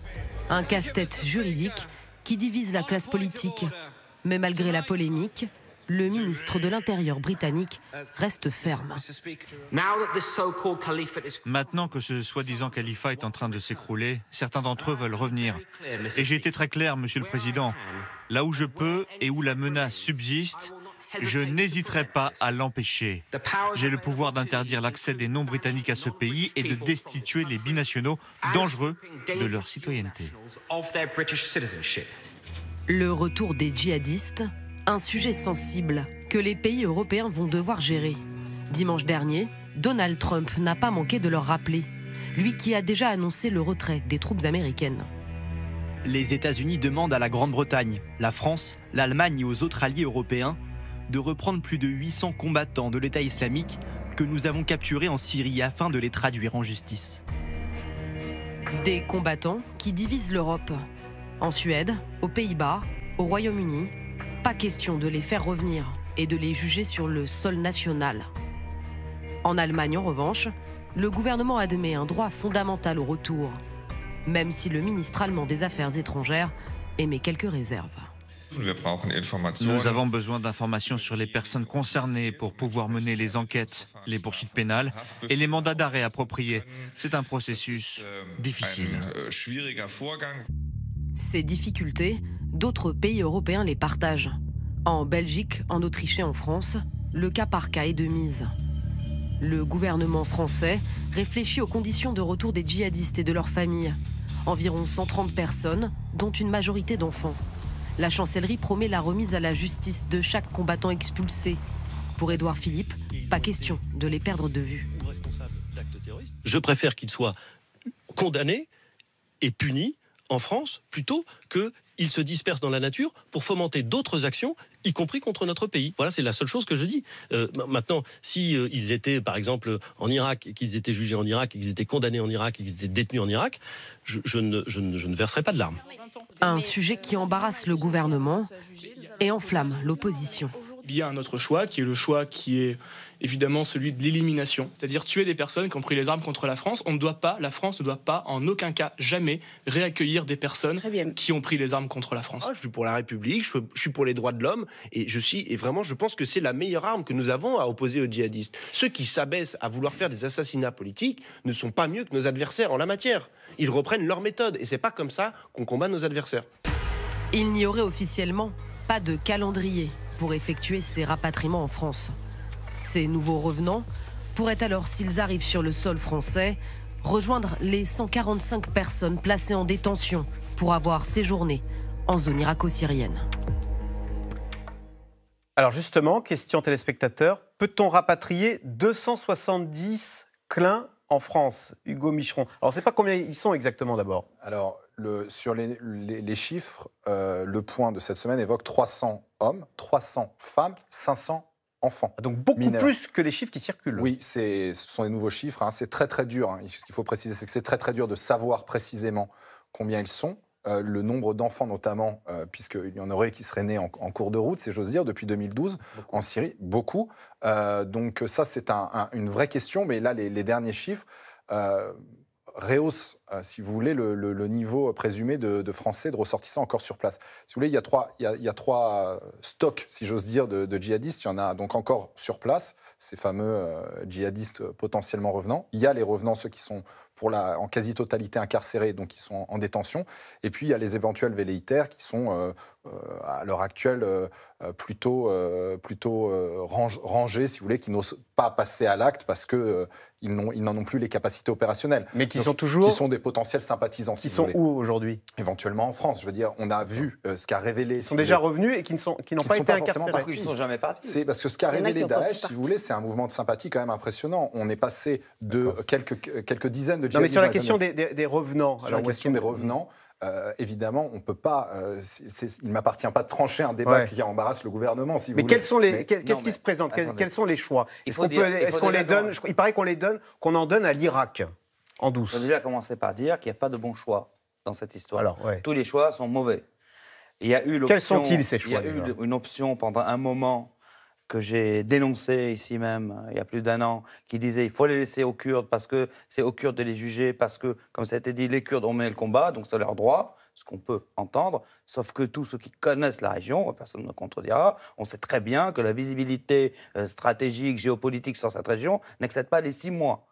Un casse-tête juridique qui divise la classe politique. Mais malgré la polémique, le ministre de l'Intérieur britannique reste ferme. Maintenant que ce soi-disant califat est en train de s'écrouler, certains d'entre eux veulent revenir. Et j'ai été très clair, Monsieur le Président. Là où je peux et où la menace subsiste, je n'hésiterai pas à l'empêcher. J'ai le pouvoir d'interdire l'accès des non-britanniques à ce pays et de destituer les binationaux dangereux de leur citoyenneté. Le retour des djihadistes, un sujet sensible que les pays européens vont devoir gérer. Dimanche dernier, Donald Trump n'a pas manqué de leur rappeler, lui qui a déjà annoncé le retrait des troupes américaines. Les États-Unis demandent à la Grande-Bretagne, la France, l'Allemagne et aux autres alliés européens de reprendre plus de 800 combattants de l'État islamique que nous avons capturés en Syrie afin de les traduire en justice. Des combattants qui divisent l'Europe. En Suède, aux Pays-Bas, au Royaume-Uni, pas question de les faire revenir et de les juger sur le sol national. En Allemagne, en revanche, le gouvernement admet un droit fondamental au retour, même si le ministre allemand des Affaires étrangères émet quelques réserves. Nous avons besoin d'informations sur les personnes concernées pour pouvoir mener les enquêtes, les poursuites pénales et les mandats d'arrêt appropriés. C'est un processus euh, difficile. Euh, Ces difficultés, d'autres pays européens les partagent. En Belgique, en Autriche et en France, le cas par cas est de mise. Le gouvernement français réfléchit aux conditions de retour des djihadistes et de leurs familles. Environ 130 personnes, dont une majorité d'enfants. La chancellerie promet la remise à la justice de chaque combattant expulsé. Pour Édouard Philippe, pas question de les perdre de vue. Je préfère qu'ils soient condamnés et punis en France plutôt que ils se dispersent dans la nature pour fomenter d'autres actions, y compris contre notre pays. Voilà, c'est la seule chose que je dis. Euh, maintenant, si euh, ils étaient, par exemple, en Irak, et qu'ils étaient jugés en Irak, qu'ils étaient condamnés en Irak, qu'ils étaient détenus en Irak, je, ne, je, ne, je ne verserai pas de larmes. Un sujet qui embarrasse le gouvernement et enflamme l'opposition il y a un autre choix, qui est le choix qui est évidemment celui de l'élimination, c'est-à-dire tuer des personnes qui ont pris les armes contre la France. On ne doit pas, la France ne doit pas en aucun cas jamais réaccueillir des personnes qui ont pris les armes contre la France. Oh, je suis pour la République, je suis pour les droits de l'homme et je suis et vraiment je pense que c'est la meilleure arme que nous avons à opposer aux djihadistes. Ceux qui s'abaissent à vouloir faire des assassinats politiques ne sont pas mieux que nos adversaires en la matière. Ils reprennent leur méthode et c'est pas comme ça qu'on combat nos adversaires. Il n'y aurait officiellement pas de calendrier pour effectuer ces rapatriements en France. Ces nouveaux revenants pourraient alors, s'ils arrivent sur le sol français, rejoindre les 145 personnes placées en détention pour avoir séjourné en zone irako-syrienne. Alors justement, question téléspectateur, peut-on rapatrier 270 clins en France, Hugo Micheron. Alors, on ne sait pas combien ils sont exactement d'abord. Alors, sur les, chiffres, euh, le point de cette semaine évoque 300 hommes, 300 femmes, 500 enfants. Ah, donc beaucoup plus que les chiffres qui circulent. Oui, ce sont des nouveaux chiffres. Hein. C'est très très dur. Hein. Ce qu'il faut préciser, c'est que c'est très très dur de savoir précisément combien ils sont. Euh, le nombre d'enfants notamment, euh, puisqu'il y en aurait qui seraient nés en, cours de route, c'est j'ose dire, depuis 2012 en Syrie, beaucoup. donc ça, c'est une vraie question, mais là, les derniers chiffres réhausse, euh, si vous voulez, le, niveau présumé de, Français, de ressortissants encore sur place. Si vous voulez, il y a trois, il y a, trois euh, stocks, si j'ose dire, de, djihadistes. Il y en a donc encore sur place, ces fameux euh, djihadistes potentiellement revenants. Il y a les revenants, ceux qui sont pour la, en quasi-totalité incarcérés, donc qui sont en, détention. Et puis il y a les éventuels velléitaires qui sont euh, euh, à l'heure actuelle euh, plutôt, plutôt rangés, si vous voulez, qui n'osent pas passer à l'acte parce que ils n'en ont, plus les capacités opérationnelles. Mais qui sont toujours. Qui sont des potentiels sympathisants. ils sont où aujourd'hui Éventuellement en France. Je veux dire, on a vu ce qu'a révélé. Ils sont déjà revenus et qui n'ont pas été incarcérés. Ils ne sont jamais partis. C'est parce que ce qu'a révélé Daesh, si vous voulez, c'est un mouvement de sympathie quand même impressionnant. On est passé de quelques, quelques dizaines de non, mais sur la question des, revenants. Sur la question des revenants. évidemment, on peut pas. Euh, il m'appartient pas de trancher un débat qui embarrasse le gouvernement. Si mais quels sont les qu'est-ce qui se présente quels, sont les choix Est-ce qu'on les donne Il paraît qu'on les donne, qu'on en donne à l'Irak en douce. On déjà commencé par dire qu'il n'y a pas de bon choix dans cette histoire. Alors, Tous les choix sont mauvais. Il y a eu Quels sont-ils ces choix Il y a eu une option pendant un moment que j'ai dénoncé ici même euh, il y a plus d'un an, qui disait il faut les laisser aux Kurdes parce que c'est aux Kurdes de les juger, parce que, comme ça a été dit, les Kurdes ont mené le combat, donc c'est leur droit, ce qu'on peut entendre, sauf que tous ceux qui connaissent la région, personne ne contredira, on sait très bien que la visibilité euh, stratégique, géopolitique sur cette région n'excède pas les six mois.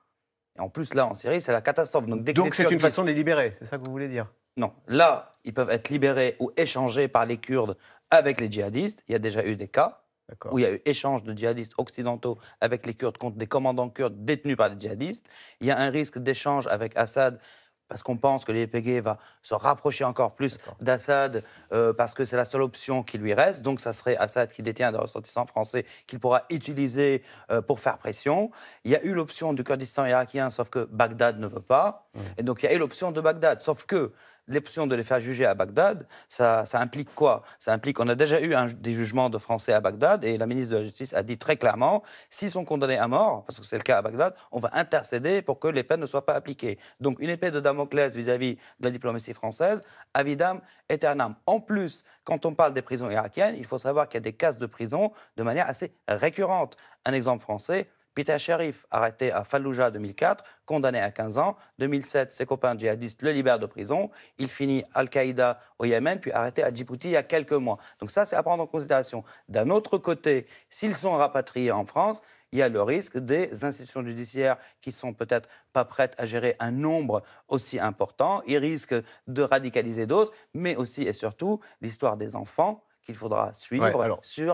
Et en plus, là, en Syrie, c'est la catastrophe. Donc, donc c'est une façon de les libérer, c'est ça que vous voulez dire non. Là, ils peuvent être libérés ou échangés par les Kurdes avec les djihadistes. Il y a déjà eu des cas où il y a eu échange de djihadistes occidentaux avec les Kurdes contre des commandants kurdes détenus par les djihadistes. Il y a un risque d'échange avec Assad parce qu'on pense que les va se rapprocher encore plus d'Assad euh, parce que c'est la seule option qui lui reste. Donc ça serait Assad qui détient des ressortissants français qu'il pourra utiliser euh, pour faire pression. Il y a eu l'option du Kurdistan irakien, sauf que Bagdad ne veut pas. Et donc il y a eu l'option de Bagdad, sauf que l'option de les faire juger à Bagdad, ça, implique quoi Ça implique qu'on a déjà eu des jugements de Français à Bagdad et la ministre de la Justice a dit très clairement s'ils sont condamnés à mort, parce que c'est le cas à Bagdad, on va intercéder pour que les peines ne soient pas appliquées. Donc une épée de Damoclès vis-à-vis de la diplomatie française, avidam eternam. En plus, quand on parle des prisons irakiennes, il faut savoir qu'il y a des cases de prison de manière assez récurrente. Un exemple français, Peter Sharif, arrêté à Fallujah 2004, condamné à 15 ans. 2007, ses copains djihadistes le libèrent de prison. Il finit Al-Qaïda au Yémen, puis arrêté à Djibouti il y a quelques mois. Donc ça, c'est à prendre en considération. D'un autre côté, s'ils sont rapatriés en France, il y a le risque des institutions judiciaires qui ne sont peut-être pas prêtes à gérer un nombre aussi important. Ils risquent de radicaliser d'autres, mais aussi et surtout l'histoire des enfants qu'il faudra suivre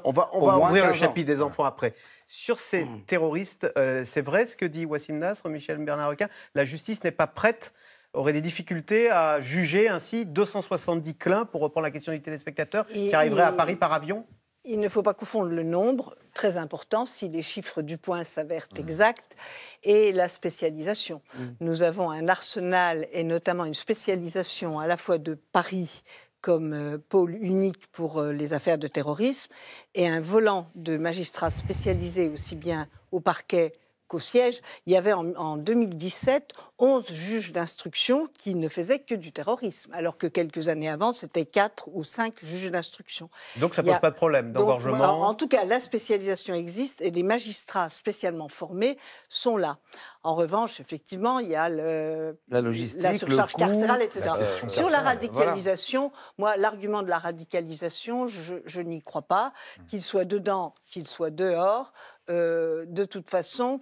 on va ouvrir le chapitre des enfants après sur ces hmm. terroristes. Euh, c'est vrai ce que dit Wassim Nasr, Michel Bernard-Requin. La justice n'est pas prête aurait des difficultés à juger ainsi 270 clins, pour reprendre la question du téléspectateur, qui arriveraient à Paris par avion Il ne faut pas confondre le nombre, très important, si les chiffres du point s'avèrent hmm. exacts, et la spécialisation. Hmm. Nous avons un arsenal et notamment une spécialisation à la fois de Paris, comme euh, pôle unique pour euh, les affaires de terrorisme et un volant de magistrats spécialisés aussi bien au parquet qu'au siège, il y avait en, 2017 11 juges d'instruction qui ne faisaient que du terrorisme, alors que quelques années avant, c'était 4 ou 5 juges d'instruction. Donc ça ne pose pas de problème d'engorgement En tout cas, la spécialisation existe et les magistrats spécialement formés sont là. En revanche, effectivement, il y a le, la, logistique, surcharge carcérale, etc. Sur la radicalisation, moi, l'argument de la radicalisation, je, je n'y crois pas. Qu'il soit dedans, qu'il soit dehors, euh, de toute façon,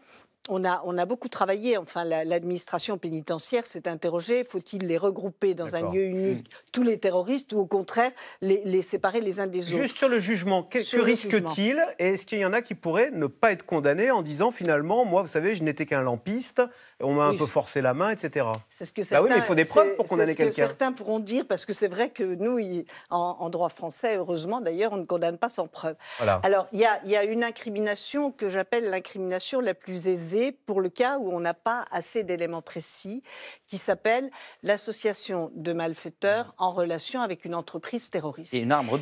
on a, on a beaucoup travaillé, enfin l'administration pénitentiaire s'est interrogée, faut-il les regrouper dans un lieu unique, mmh. tous les terroristes, ou au contraire les, séparer les uns des autres Juste sur le jugement, que, risque-t-il Et est-ce qu'il y en a qui pourraient ne pas être condamnés en disant finalement, moi vous savez, je n'étais qu'un lampiste, on m'a un peu forcé la main, etc. C'est ce que certains, bah oui, mais il faut des preuves pour condamner quelqu'un. certains pourront dire, parce que c'est vrai que nous, en, droit français, heureusement d'ailleurs, on ne condamne pas sans preuve. Alors il y a une incrimination que j'appelle l'incrimination la plus aisée pour le cas où on n'a pas assez d'éléments précis, qui s'appelle l'association de malfaiteurs mmh. en relation avec une entreprise terroriste.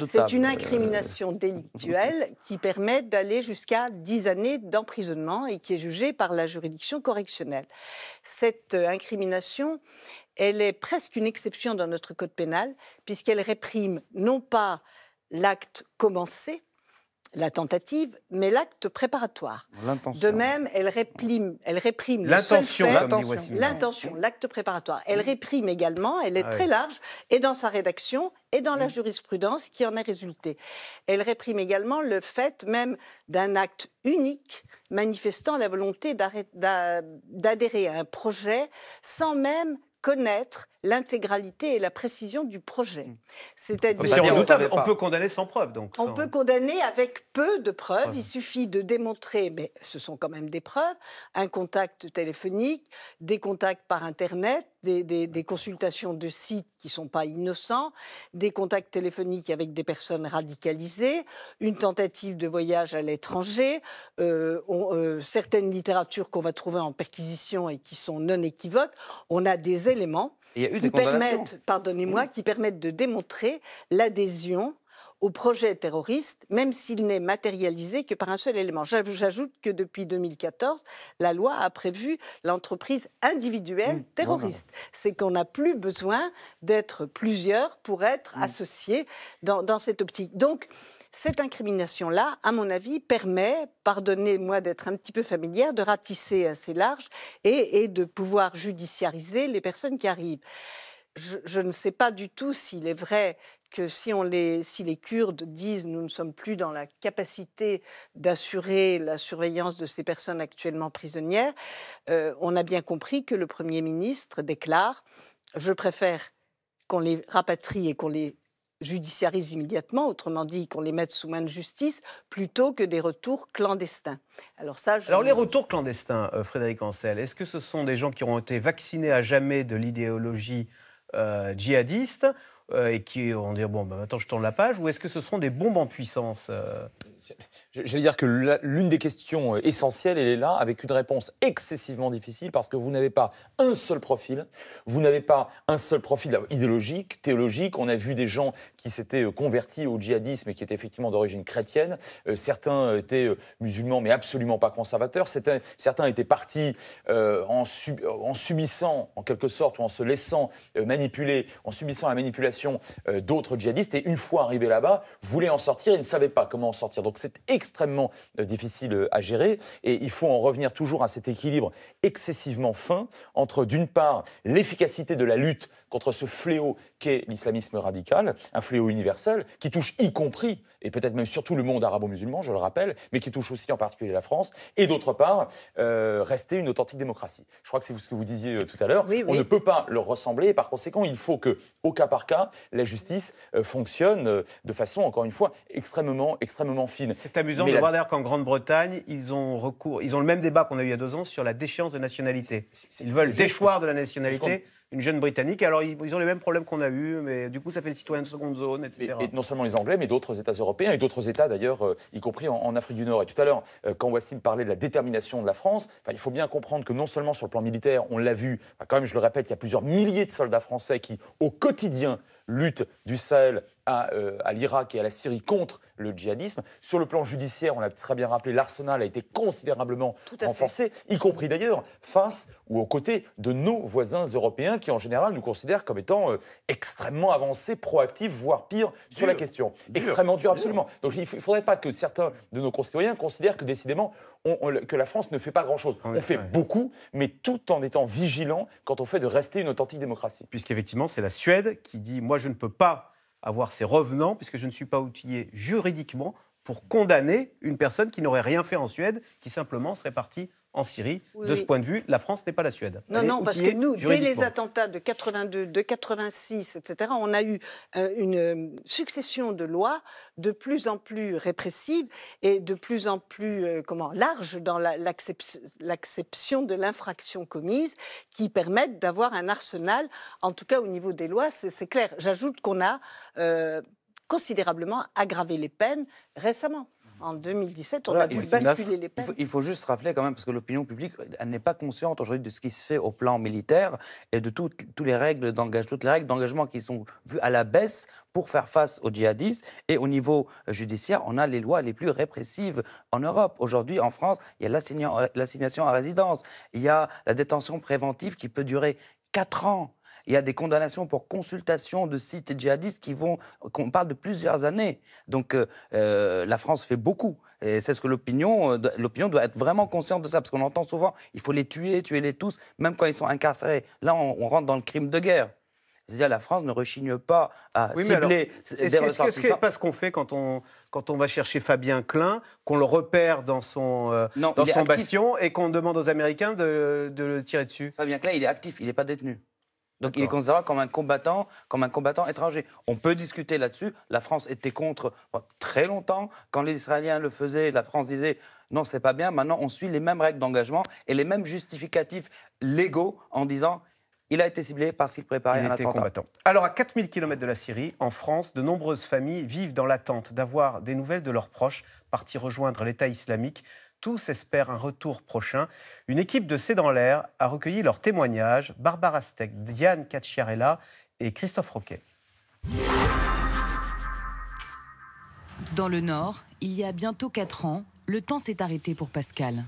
C'est une incrimination délictuelle qui permet d'aller jusqu'à 10 années d'emprisonnement et qui est jugée par la juridiction correctionnelle. Cette euh, incrimination, elle est presque une exception dans notre code pénal, puisqu'elle réprime non pas l'acte commencé, la tentative, mais l'acte préparatoire. De même, elle réprime, elle réprime l'intention, l'intention, l'acte préparatoire. Elle réprime également, elle est ah très large, et dans sa rédaction, et dans la jurisprudence qui en est résultée. Elle réprime également le fait même d'un acte unique manifestant la volonté d'adhérer à un projet sans même connaître l'intégralité et la précision du projet. Hmm. C'est-à-dire ah, on, peut condamner sans preuve. Donc, On peut condamner avec peu de preuves. Il suffit de démontrer, mais ce sont quand même des preuves, un contact téléphonique, des contacts par Internet, des, consultations de sites qui sont pas innocents, des contacts téléphoniques avec des personnes radicalisées, une tentative de voyage à l'étranger, euh, euh, certaines littératures qu'on va trouver en perquisition et qui sont non équivoques. On a des éléments qui permettent, pardonnez-moi, qui permettent de démontrer l'adhésion au projet terroriste, même s'il n'est matérialisé que par un seul élément. J'ajoute que depuis 2014, la loi a prévu l'entreprise individuelle mmh, terroriste. C'est qu'on n'a plus besoin d'être plusieurs pour être mmh. associés dans, cette optique. Donc, cette incrimination-là, à mon avis, permet, pardonnez-moi d'être un petit peu familière, de ratisser assez large et, de pouvoir judiciariser les personnes qui arrivent. Je, ne sais pas du tout s'il est vrai que si, les, Kurdes disent nous ne sommes plus dans la capacité d'assurer la surveillance de ces personnes actuellement prisonnières, euh, on a bien compris que le Premier ministre déclare je préfère qu'on les rapatrie et qu'on les judiciarisent immédiatement, autrement dit qu'on les mette sous main de justice, plutôt que des retours clandestins. Alors, ça, Alors les retours clandestins, euh, Frédéric Ancel, est-ce que ce sont des gens qui ont été vaccinés à jamais de l'idéologie euh, djihadiste euh, et qui vont dire bon, ben, maintenant je tourne la page, ou est-ce que ce sont des bombes en puissance J'allais dire que l'une des questions euh, essentielles, elle est là, avec une réponse excessivement difficile, parce que vous n'avez pas un seul profil, vous n'avez pas un seul profil idéologique, théologique. On a vu des gens qui s'étaient euh, convertis au djihadisme et qui étaient effectivement d'origine chrétienne. Euh, certains étaient musulmans, mais absolument pas conservateurs. Certains étaient partis en, subissant, en quelque sorte, ou en se laissant manipuler, en subissant la manipulation d'autres djihadistes. Et une fois arrivés là-bas, voulaient en sortir et ne savaient pas comment en sortir. Donc c'est extrêmement euh, difficile euh, à gérer et il faut en revenir toujours à cet équilibre excessivement fin entre d'une part l'efficacité de la lutte contre ce fléau qu'est l'islamisme radical, un fléau universel qui touche y compris, et peut-être même surtout le monde arabo-musulman, je le rappelle, mais qui touche aussi en particulier la France, et d'autre part, euh, rester une authentique démocratie. Je crois que c'est ce que vous disiez euh, tout à l'heure. On ne peut pas leur ressembler, et par conséquent, il faut que, au cas par cas, la justice euh, fonctionne de façon, encore une fois, extrêmement, extrêmement fine. C'est amusant de voir d'ailleurs qu'en Grande-Bretagne, ils ont recours, ils ont le même débat qu'on a eu il y a deux ans sur la déchéance de nationalité. Ils veulent déchoir de la nationalité une jeune Britannique. Alors, ils, ont les mêmes problèmes qu'on a eu, mais du coup, ça fait le citoyen de seconde zone, etc. Et, non seulement les Anglais, mais d'autres États européens et d'autres États, d'ailleurs, euh, y compris en, Afrique du Nord. Et tout à l'heure, euh, quand Wassim parlait de la détermination de la France, il faut bien comprendre que non seulement sur le plan militaire, on l'a vu, quand même, je le répète, il y a plusieurs milliers de soldats français qui, au quotidien, luttent du Sahel euh, à, l'Irak et à la Syrie contre le djihadisme. Sur le plan judiciaire, on l'a très bien rappelé, l'arsenal a été considérablement renforcé, y compris d'ailleurs face ou aux côtés de nos voisins européens qui en général nous considèrent comme étant euh, extrêmement avancés, proactifs, voire pire sur la question. Extrêmement dur, absolument. Donc il ne faudrait pas que certains de nos concitoyens considèrent que décidément on, que la France ne fait pas grand-chose. on fait beaucoup, mais tout en étant vigilant quand on fait de rester une authentique démocratie. Puisqu'effectivement, c'est la Suède qui dit, moi je ne peux pas avoir ses revenants, puisque je ne suis pas outillé juridiquement pour condamner une personne qui n'aurait rien fait en Suède, qui simplement serait partie en Syrie. de ce point de vue, la France n'est pas la Suède. Non, non, parce que nous, dès les attentats de 82, de 86, etc., on a eu euh, une euh, succession de lois de plus en plus répressives et de plus en plus euh, comment, larges dans l'acception de l'infraction commise qui permettent d'avoir un arsenal, en tout cas au niveau des lois, c'est clair. J'ajoute qu'on a considérablement aggravé les peines récemment. En 2017, on a vu basculer les Il faut, juste rappeler quand même, parce que l'opinion publique, n'est pas consciente aujourd'hui de ce qui se fait au plan militaire et de toutes, les règles d'engagement, toutes les règles d'engagement qui sont vues à la baisse pour faire face aux djihadistes. Et au niveau euh, judiciaire, on a les lois les plus répressives en Europe. Aujourd'hui, en France, il y a euh, l'assignation à résidence, il y a la détention préventive qui peut durer 4 ans. Il y a des condamnations pour consultation de sites djihadistes qui vont, qu'on parle de plusieurs années. Donc euh, euh, la France fait beaucoup. Et c'est ce que l'opinion, euh, l'opinion doit être vraiment consciente de ça, parce qu'on entend souvent, il faut les tuer, tuer les tous, même quand ils sont incarcérés. Là, on, rentre dans le crime de guerre. C'est-à-dire la France ne rechigne pas à oui, cibler des ressortissants. Est-ce que pas ce qu'on fait quand on, quand on va chercher Fabien Klein, qu'on le repère dans son, dans son bastion et qu'on demande aux Américains de, de le tirer dessus Fabien Klein, il est actif, il n'est pas détenu. Donc il est considéré comme un combattant, comme un combattant étranger. On peut discuter là-dessus. La France était contre très longtemps. Quand les Israéliens le faisaient, la France disait non, c'est pas bien. Maintenant, on suit les mêmes règles d'engagement et les mêmes justificatifs légaux en disant il a été ciblé parce qu'il préparait un attentat. Alors, à 4000 km de la Syrie, en France, de nombreuses familles vivent dans l'attente d'avoir des nouvelles de leurs proches partis rejoindre l'État islamique tous espèrent un retour prochain. Une équipe de C'est dans l'air a recueilli leurs témoignages. Barbara Steck, Diane Cacciarella et Christophe Roquet. Dans le Nord, il y a bientôt 4 ans, le temps s'est arrêté pour Pascal.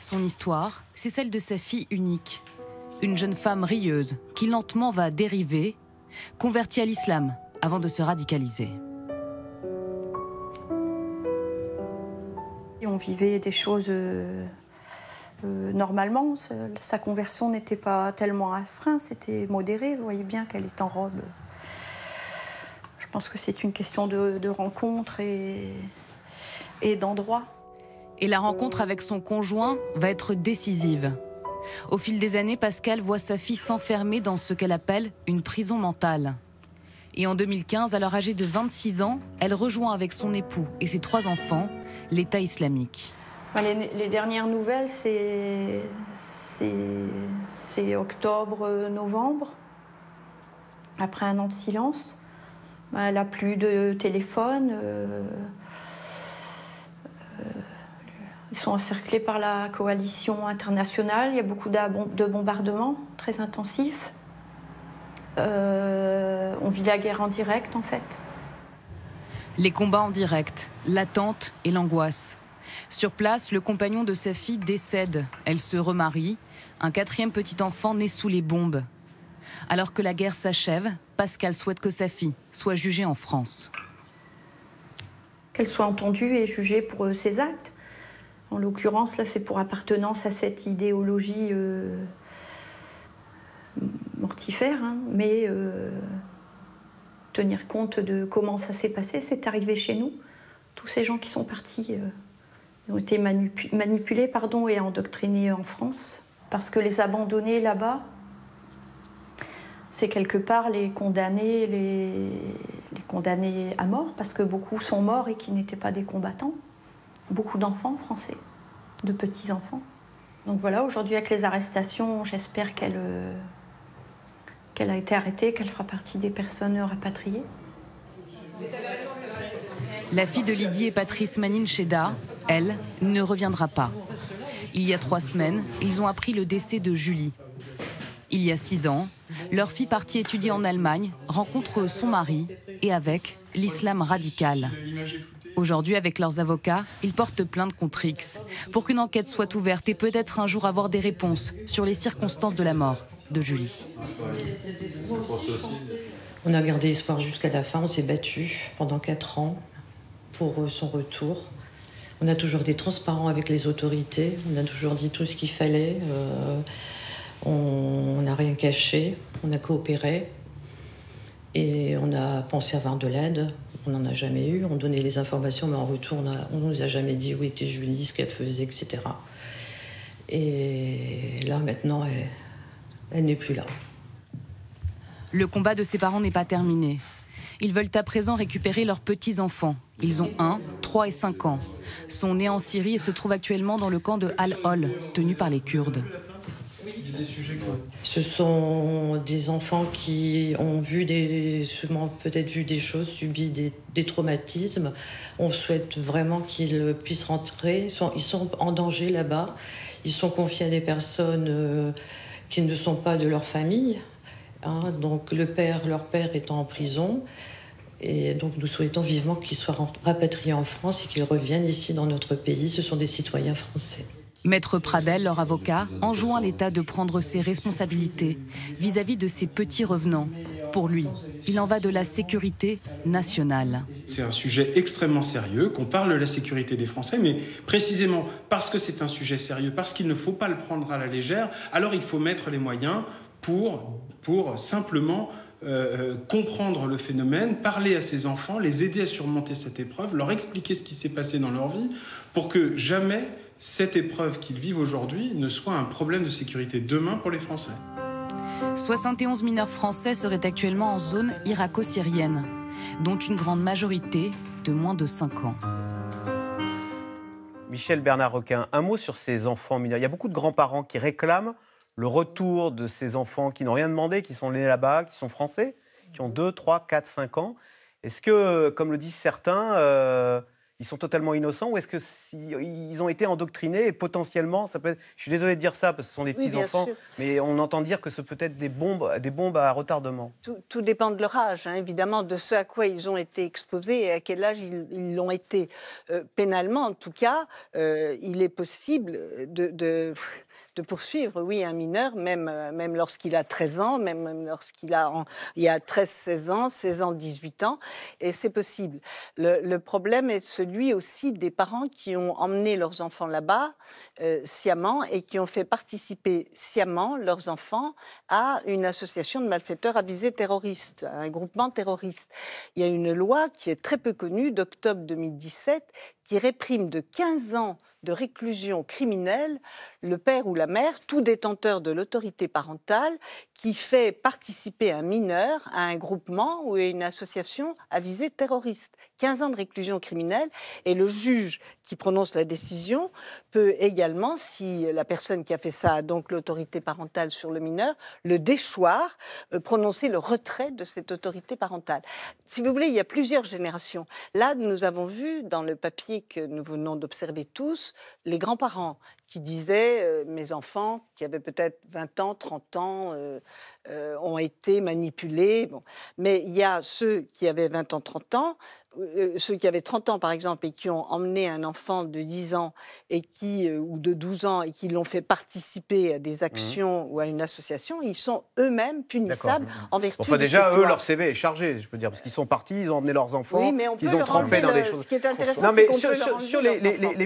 Son histoire, c'est celle de sa fille unique, une jeune femme rieuse qui lentement va dériver, convertie à l'islam avant de se radicaliser. on vivait des choses euh, euh, normalement. Sa conversion n'était pas tellement à frein, c'était modéré. Vous voyez bien qu'elle est en robe. Je pense que c'est une question de, rencontre et, et d'endroit. Et la rencontre avec son conjoint va être décisive. Au fil des années, Pascal voit sa fille s'enfermer dans ce qu'elle appelle une prison mentale. Et en 2015, alors âgée de 26 ans, elle rejoint avec son époux et ses trois enfants l'État islamique. Les, dernières nouvelles, c'est octobre, novembre, après un an de silence. Ben, elle n'a plus de téléphone. Euh, euh, ils sont encerclés par la coalition internationale. Il y a beaucoup de bombardements très intensifs. Euh, on vit la guerre en direct, en fait. Les combats en direct, l'attente et l'angoisse. Sur place, le compagnon de sa fille décède. Elle se remarie. Un quatrième petit enfant naît sous les bombes. Alors que la guerre s'achève, Pascal souhaite que sa fille soit jugée en France. Qu'elle soit entendue et jugée pour euh, ses actes. En l'occurrence, là, c'est pour appartenance à cette idéologie euh, mortifère, hein, mais euh, tenir compte de comment ça s'est passé. C'est arrivé chez nous. Tous ces gens qui sont partis euh, ont été manipulés pardon, et endoctrinés en France. Parce que les abandonnés là-bas, c'est quelque part les condamnés, les, les, condamnés à mort, parce que beaucoup sont morts et qui n'étaient pas des combattants. Beaucoup d'enfants français, de petits-enfants. Donc voilà, aujourd'hui avec les arrestations, j'espère qu'elles euh, qu'elle a été arrêtée, qu'elle fera partie des personnes rapatriées. La fille de Lydie et Patrice manin Cheda, elle, ne reviendra pas. Il y a trois semaines, ils ont appris le décès de Julie. Il y a six ans, leur fille partie étudier en Allemagne rencontre son mari et avec l'islam radical. Aujourd'hui, avec leurs avocats, ils portent plainte contre X pour qu'une enquête soit ouverte et peut-être un jour avoir des réponses sur les circonstances de la mort de Julie. On a gardé espoir jusqu'à la fin, on s'est battu pendant quatre ans pour euh, son retour. On a toujours été transparent avec les autorités, on a toujours dit tout ce qu'il fallait, euh, on n'a rien caché, on a coopéré et on a pensé avoir de l'aide. On n'en a jamais eu, on donnait les informations, mais en retour, on nous a jamais dit où était Julie, ce qu'elle faisait, etc. Et là, maintenant, elle n'est plus là. Le combat de ses parents n'est pas terminé. Ils veulent à présent récupérer leurs petits-enfants. Ils ont 1, 3 et 5 ans. Sont nés en Syrie et se trouvent actuellement dans le camp de Al-Hol, tenu par les Kurdes. Ce sont des enfants qui ont vu des, peut-être vu des choses, subi des, traumatismes. On souhaite vraiment qu'ils puissent rentrer. ils sont en danger là-bas. Ils sont confiés à des personnes euh, qui ne sont pas de leur famille. Hein. donc le père, leur père étant en prison. Et donc nous souhaitons vivement qu'ils soient rapatriés en France et qu'ils reviennent ici dans notre pays. Ce sont des citoyens français. Maître Pradel, leur avocat, enjoint l'État de prendre ses responsabilités vis-à-vis -vis de ces petits revenants pour lui. Il en va de la sécurité nationale. C'est un sujet extrêmement sérieux, qu'on parle de la sécurité des Français, mais précisément parce que c'est un sujet sérieux, parce qu'il ne faut pas le prendre à la légère, alors il faut mettre les moyens pour, pour simplement euh, euh, comprendre le phénomène, parler à ses enfants, les aider à surmonter cette épreuve, leur expliquer ce qui s'est passé dans leur vie, pour que jamais cette épreuve qu'ils vivent aujourd'hui ne soit un problème de sécurité demain pour les Français. 71 mineurs français seraient actuellement en zone irako-syrienne, dont une grande majorité de moins de 5 ans. Michel Bernard Requin, un mot sur ces enfants mineurs. Il y a beaucoup de grands-parents qui réclament le retour de ces enfants qui n'ont rien demandé, qui sont nés là-bas, qui sont français, qui ont 2, 3, 4, 5 ans. Est-ce que, comme le disent certains, euh, ils sont totalement innocents ou est-ce que ont été endoctrinés et potentiellement ça peut être, je suis désolé de dire ça parce que ce sont des petits enfants mais on entend dire que ce peut être des bombes des bombes à retardement tout, dépend de leur âge hein, évidemment de ce à quoi ils ont été exposés et à quel âge ils l'ont été euh, pénalement en tout cas euh, il est possible de de poursuivre, oui, un mineur, même, euh, même lorsqu'il a 13 ans, même lorsqu'il a, il a 13, 16 ans, 16 ans, 18 ans, et c'est possible. Le, problème est celui aussi des parents qui ont emmené leurs enfants là-bas euh, sciemment et qui ont fait participer sciemment leurs enfants à une association de malfaiteurs avisés terroristes, un groupement terroriste. Il y a une loi qui est très peu connue d'octobre 2017 qui réprime de 15 ans de réclusion criminelle le père ou la mère, tout détenteur de l'autorité parentale, qui fait participer un mineur à un groupement ou à une association à visée terroriste. 15 ans de réclusion criminelle et le juge qui prononce la décision peut également, si la personne qui a fait ça a donc l'autorité parentale sur le mineur, le déchoir, euh, prononcer le retrait de cette autorité parentale. Si vous voulez, il y a plusieurs générations. Là, nous avons vu dans le papier que nous venons d'observer tous les grands-parents qui disait, euh, mes enfants, qui avaient peut-être 20 ans, 30 ans, euh, euh, ont été manipulés. Bon. Mais il y a ceux qui avaient 20 ans, 30 ans, euh, euh, ceux qui avaient 30 ans par exemple et qui ont emmené un enfant de 10 ans et qui, ou de 12 ans et qui l'ont fait participer à des actions mmh. ou à une association, ils sont eux-mêmes punissables en vertu enfin, de déjà, eux, leur CV est chargé, je peux dire, parce qu'ils sont partis, ils ont emmené leurs enfants, oui, mais on ils ont trempé dans des choses. Ce qui est intéressant, c'est mais sur, les,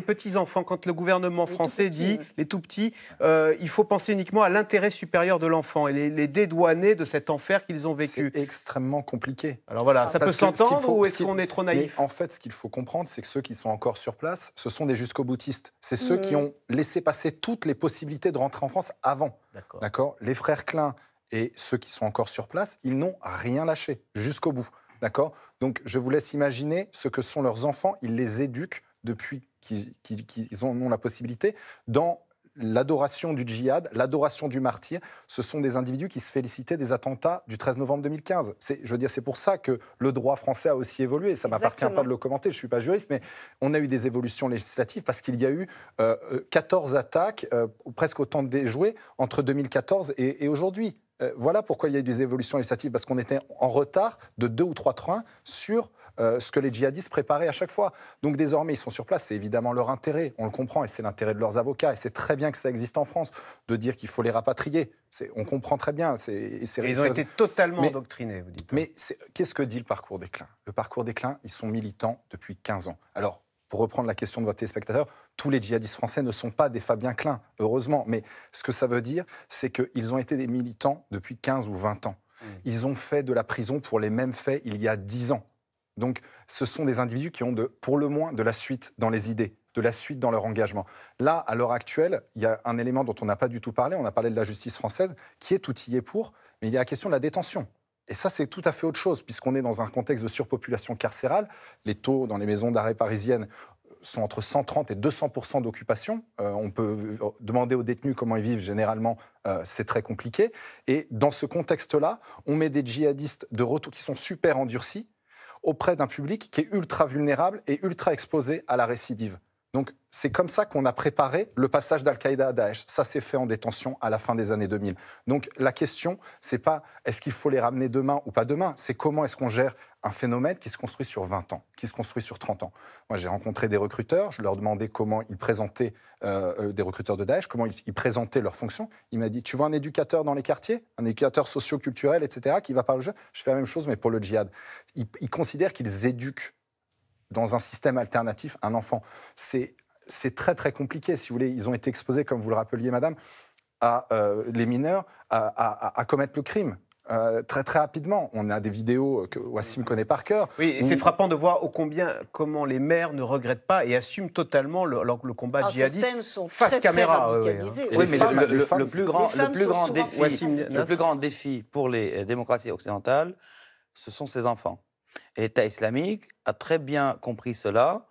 petits-enfants, quand le gouvernement français dit, les tout petits, il faut penser uniquement à l'intérêt supérieur de l'enfant et les, les douanés de cet enfer qu'ils ont vécu. extrêmement compliqué. Alors voilà, ça peut s'entendre ou est-ce qu'on est trop naïf En fait, ce qu'il faut comprendre, c'est que ceux qui sont encore sur place, ce sont des jusqu'au boutistes. C'est ceux qui mm. ont laissé passer toutes les possibilités de rentrer en France avant. D'accord Les frères Klein et ceux qui sont encore sur place, ils n'ont rien lâché jusqu'au bout. D'accord Donc je vous laisse imaginer ce que sont leurs enfants. Ils les éduquent depuis qu'ils ont la possibilité dans l'adoration du djihad, l'adoration du martyr, ce sont des individus qui se félicitaient des attentats du 13 novembre 2015. C'est, je veux dire, c'est pour ça que le droit français a aussi évolué. Ça m'appartient pas de le commenter, je ne suis pas juriste, mais on a eu des évolutions législatives parce qu'il y a eu 14 euh, euh, attaques, euh, presque autant de déjoués, entre 2014 et, aujourd'hui. voilà pourquoi il y a eu des évolutions législatives, parce qu'on était en retard de deux ou trois trains sur euh, ce que les djihadistes préparaient à chaque fois. Donc désormais, ils sont sur place, c'est évidemment leur intérêt, on le comprend, et c'est l'intérêt de leurs avocats, et c'est très bien que ça existe en France, de dire qu'il faut les rapatrier. On comprend très bien. c'est et ils ont été totalement mais, vous dites. Mais qu'est-ce que dit le parcours des clins Le parcours des clins ils sont militants depuis 15 ans. Alors, pour reprendre la question de votre téléspectateur, tous les djihadistes français ne sont pas des Fabien Clins, heureusement. Mais ce que ça veut dire, c'est qu'ils ont été des militants depuis 15 ou 20 ans. Mmh. Ils ont fait de la prison pour les mêmes faits il y a 10 ans. Donc, ce sont des individus qui ont pour le moins de la suite dans les idées, de la suite dans leur engagement. Là, à l'heure actuelle, il y a un élément dont on n'a pas du tout parlé, on a parlé de la justice française, qui est outillée pour, mais il y a la question de la détention. Et ça, c'est tout à fait autre chose, puisqu'on est dans un contexte de surpopulation carcérale. Les taux dans les maisons d'arrêt parisiennes sont entre 130 et 200 d'occupation. Euh, on peut euh, demander aux détenus comment ils vivent. Généralement, euh, c'est très compliqué. Et dans ce contexte-là, on met des djihadistes de retour qui sont super endurcis auprès d'un public qui est ultra vulnérable et ultra exposé à la récidive. Donc c'est comme ça qu'on a préparé le passage d'Al-Qaïda à Daesh. Ça s'est fait en détention à la fin des années 2000. Donc la question, c'est pas est-ce qu'il faut les ramener demain ou pas demain, c'est comment est-ce qu'on gère un phénomène qui se construit sur 20 ans, qui se construit sur 30 ans. Moi, j'ai rencontré des recruteurs, je leur demandais comment ils présentaient, euh, euh, des recruteurs de Daesh, comment ils, présentaient leurs fonctions. Il m'a dit, tu vois un éducateur dans les quartiers, un éducateur socio-culturel, etc., qui va par le jeu Je fais la même chose, mais pour le djihad. ils considèrent qu'ils éduquent dans un système alternatif un enfant. C'est très très compliqué, si vous voulez. Ils ont été exposés, comme vous le rappeliez, madame, à euh, les mineurs à, à, commettre le crime. Euh, très très rapidement. On a des vidéos que Wassim mhm. connaît par cœur. Oui, et c'est mmh. frappant de voir au combien comment les mères ne regrettent pas et assument totalement le, le, combat ah, djihadiste face caméra. Hein. Oui, mais le, plus grand, le plus grand défi pour les euh, démocraties occidentales, ce sont ces enfants l'État islamique a très bien compris cela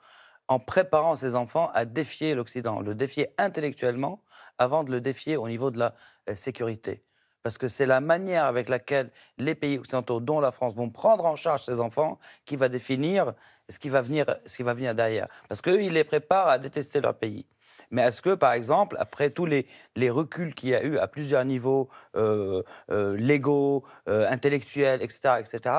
en préparant ses enfants à défier l'Occident, le défier intellectuellement avant de le défier au niveau de la euh, sécurité. Parce que c'est la manière avec laquelle les pays occidentaux, dont la France, vont prendre en charge ces enfants qui va définir ce qui va venir, ce qui va venir derrière. Parce qu'eux, ils les préparent à détester leur pays. Mais est-ce que, par exemple, après tous les, reculs qu'il y a eu à plusieurs niveaux euh, euh, légaux, intellectuels, etc., etc.,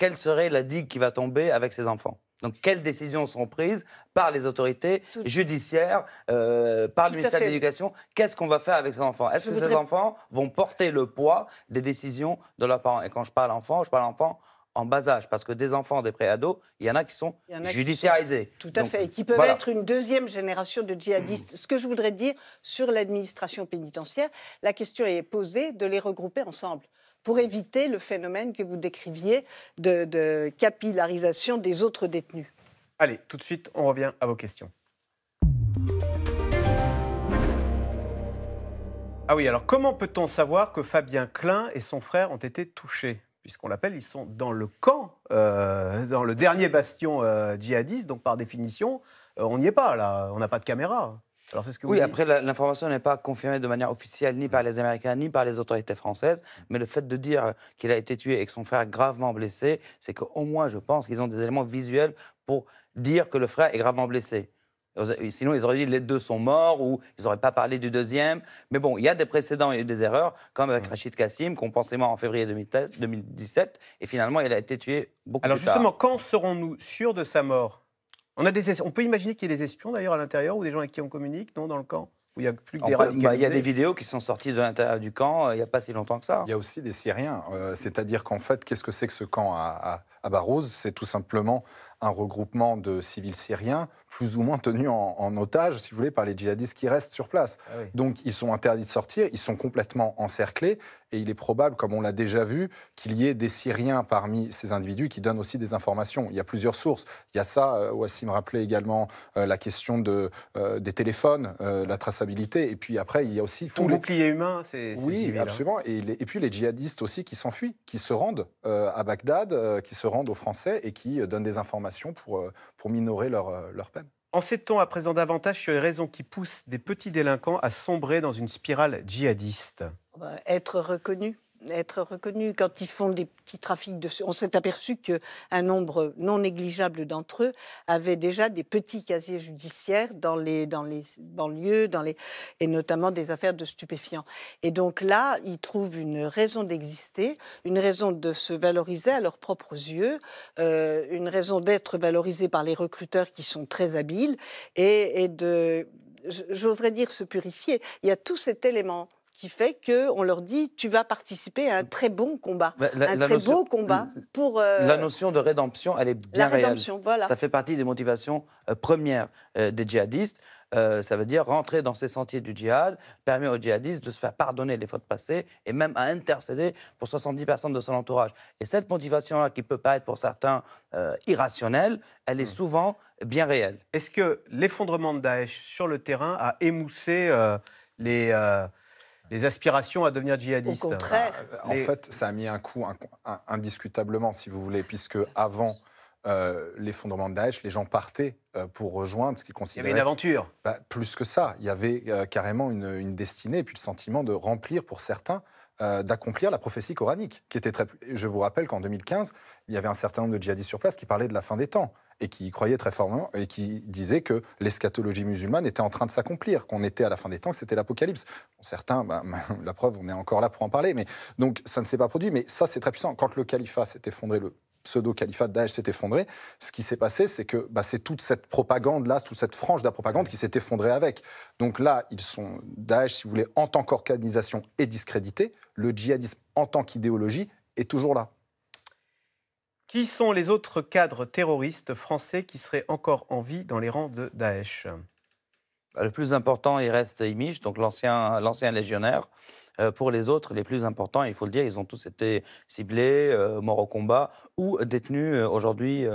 quelle serait la digue qui va tomber avec ces enfants donc, quelles décisions sont prises par les autorités judiciaires, euh, par le ministère de l'Éducation Qu'est-ce qu'on va faire avec ces enfants Est-ce que ces enfants vont porter le poids des décisions de leurs parents Et quand je parle enfants, je parle enfants en bas âge, parce que des enfants, des préados, il y en a qui sont judiciarisés. Tout à fait, et qui peuvent être une deuxième génération de djihadistes. Ce que je voudrais dire sur l'administration pénitentiaire, la question est posée de les regrouper ensemble pour éviter le phénomène que vous décriviez de, capillarisation des autres détenus. Allez, tout de suite, on revient à vos questions. Ah oui, alors comment peut-on savoir que Fabien Klein et son frère ont été touchés Puisqu'on l'appelle, ils sont dans le camp, euh, dans le dernier bastion euh, djihadiste, donc par définition, euh, on n'y est pas là, on n'a pas de caméra oui, après, l'information n'est pas confirmée de manière officielle ni par hmm. les Américains ni par les autorités françaises, mais le fait de dire euh, qu'il a été tué et que son frère gravement blessé, c'est qu'au moins, je pense qu'ils ont des éléments visuels pour dire que le frère est gravement blessé. Euh, sinon, ils auraient dit les deux sont morts ou ils n'auraient pas parlé du deuxième. Mais bon, il y a des précédents, et des erreurs, comme avec hmm. Rachid Kassim, qu'on pensait mort en février 2017, et finalement, il a été tué beaucoup plus tard. Alors justement, quand serons-nous sûrs de sa mort on, peut imaginer qu'il y ait des espions d'ailleurs à l'intérieur ou des gens avec qui on communique, non, dans le camp il y a des bah, Il y a des vidéos qui sont sorties de l'intérieur du camp euh, il y n'y a pas si longtemps que ça. Il y a aussi des Syriens. Euh, c'est-à-dire qu'en fait, qu'est-ce que c'est que ce camp à, à, C'est tout simplement un regroupement de civils syriens, plus ou moins tenus en, otage, si vous voulez, par les djihadistes qui restent sur place. Ah Donc ils sont interdits de sortir, ils sont complètement encerclés. Et il est probable, comme on l'a déjà vu, qu'il y ait des Syriens parmi ces individus qui donnent aussi des informations. Il y a plusieurs sources. Il y a ça, euh, Wassim rappelait également euh, la question euh, des téléphones, la traçabilité. Et puis après, il y a aussi tous les... pliés humains. c'est... Oui, hein. absolument. Et, puis les djihadistes aussi qui s'enfuient, qui se rendent à Bagdad, qui se rendent aux Français et qui donnent des informations pour, pour minorer leur, leur peine. En sait-on à présent davantage sur les raisons qui poussent des petits délinquants à sombrer dans une spirale djihadiste euh, être reconnus être reconnu. quand ils font des petits trafics On s'est aperçu qu'un nombre non négligeable d'entre eux avait déjà des petits casiers judiciaires dans les, dans les banlieues, dans les, et notamment des affaires de stupéfiants. Et donc là, ils trouvent une raison d'exister, une raison de se valoriser à leurs propres yeux, euh, une raison d'être valorisé par les recruteurs qui sont très habiles et, et de, j'oserais dire, se purifier. Il y a tout cet élément qui fait qu'on leur dit tu vas participer à un très bon combat, bah, un très beau combat pour... Euh, la notion de rédemption, elle est bien la rédemption, réelle. Voilà. Ça fait partie des motivations euh, premières euh, des djihadistes. ça veut dire rentrer dans ces sentiers du djihad permet aux djihadistes de se faire pardonner les fautes passées et même à intercéder pour 70 personnes de son entourage. Et cette motivation-là, qui peut paraître pour certains irrationnelle, elle est mm. souvent bien réelle. Est-ce que l'effondrement de Daesh sur le terrain a émoussé les les aspirations à devenir djihadiste. Au contraire. Bah, en fait, ça a mis un coup indiscutablement, si vous voulez, puisque avant euh, l'effondrement de Daesh, les gens partaient euh, pour rejoindre ce qu'ils considéraient. Il y avait une aventure. Bah, plus que ça, il y avait euh, carrément une, une, destinée et puis le sentiment de remplir pour certains euh, d'accomplir la prophétie coranique, qui était très. Je vous rappelle qu'en 2015, il y avait un certain nombre de djihadistes sur place qui parlaient de la fin des temps et qui croyaient très fortement et qui disaient que l'eschatologie musulmane était en train de s'accomplir, qu'on était à la fin des temps, que c'était l'apocalypse. certains, ben, la preuve, on est encore là pour en parler, mais donc ça ne s'est pas produit. Mais ça, c'est très puissant. Quand le califat s'est effondré le pseudo-califat Daesh s'est effondré, ce qui s'est passé, c'est que bah, c'est toute cette propagande-là, toute cette frange de la propagande qui s'est effondrée avec. Donc là, ils sont, Daesh, si vous voulez, en tant qu'organisation est discrédité, le djihadisme en tant qu'idéologie est toujours là. Qui sont les autres cadres terroristes français qui seraient encore en vie dans les rangs de Daesh euh, le plus important, il reste Imich, donc l'ancien légionnaire. Euh, pour les autres, les plus importants, il faut le dire, ils ont tous été ciblés, euh, morts au combat ou détenus aujourd'hui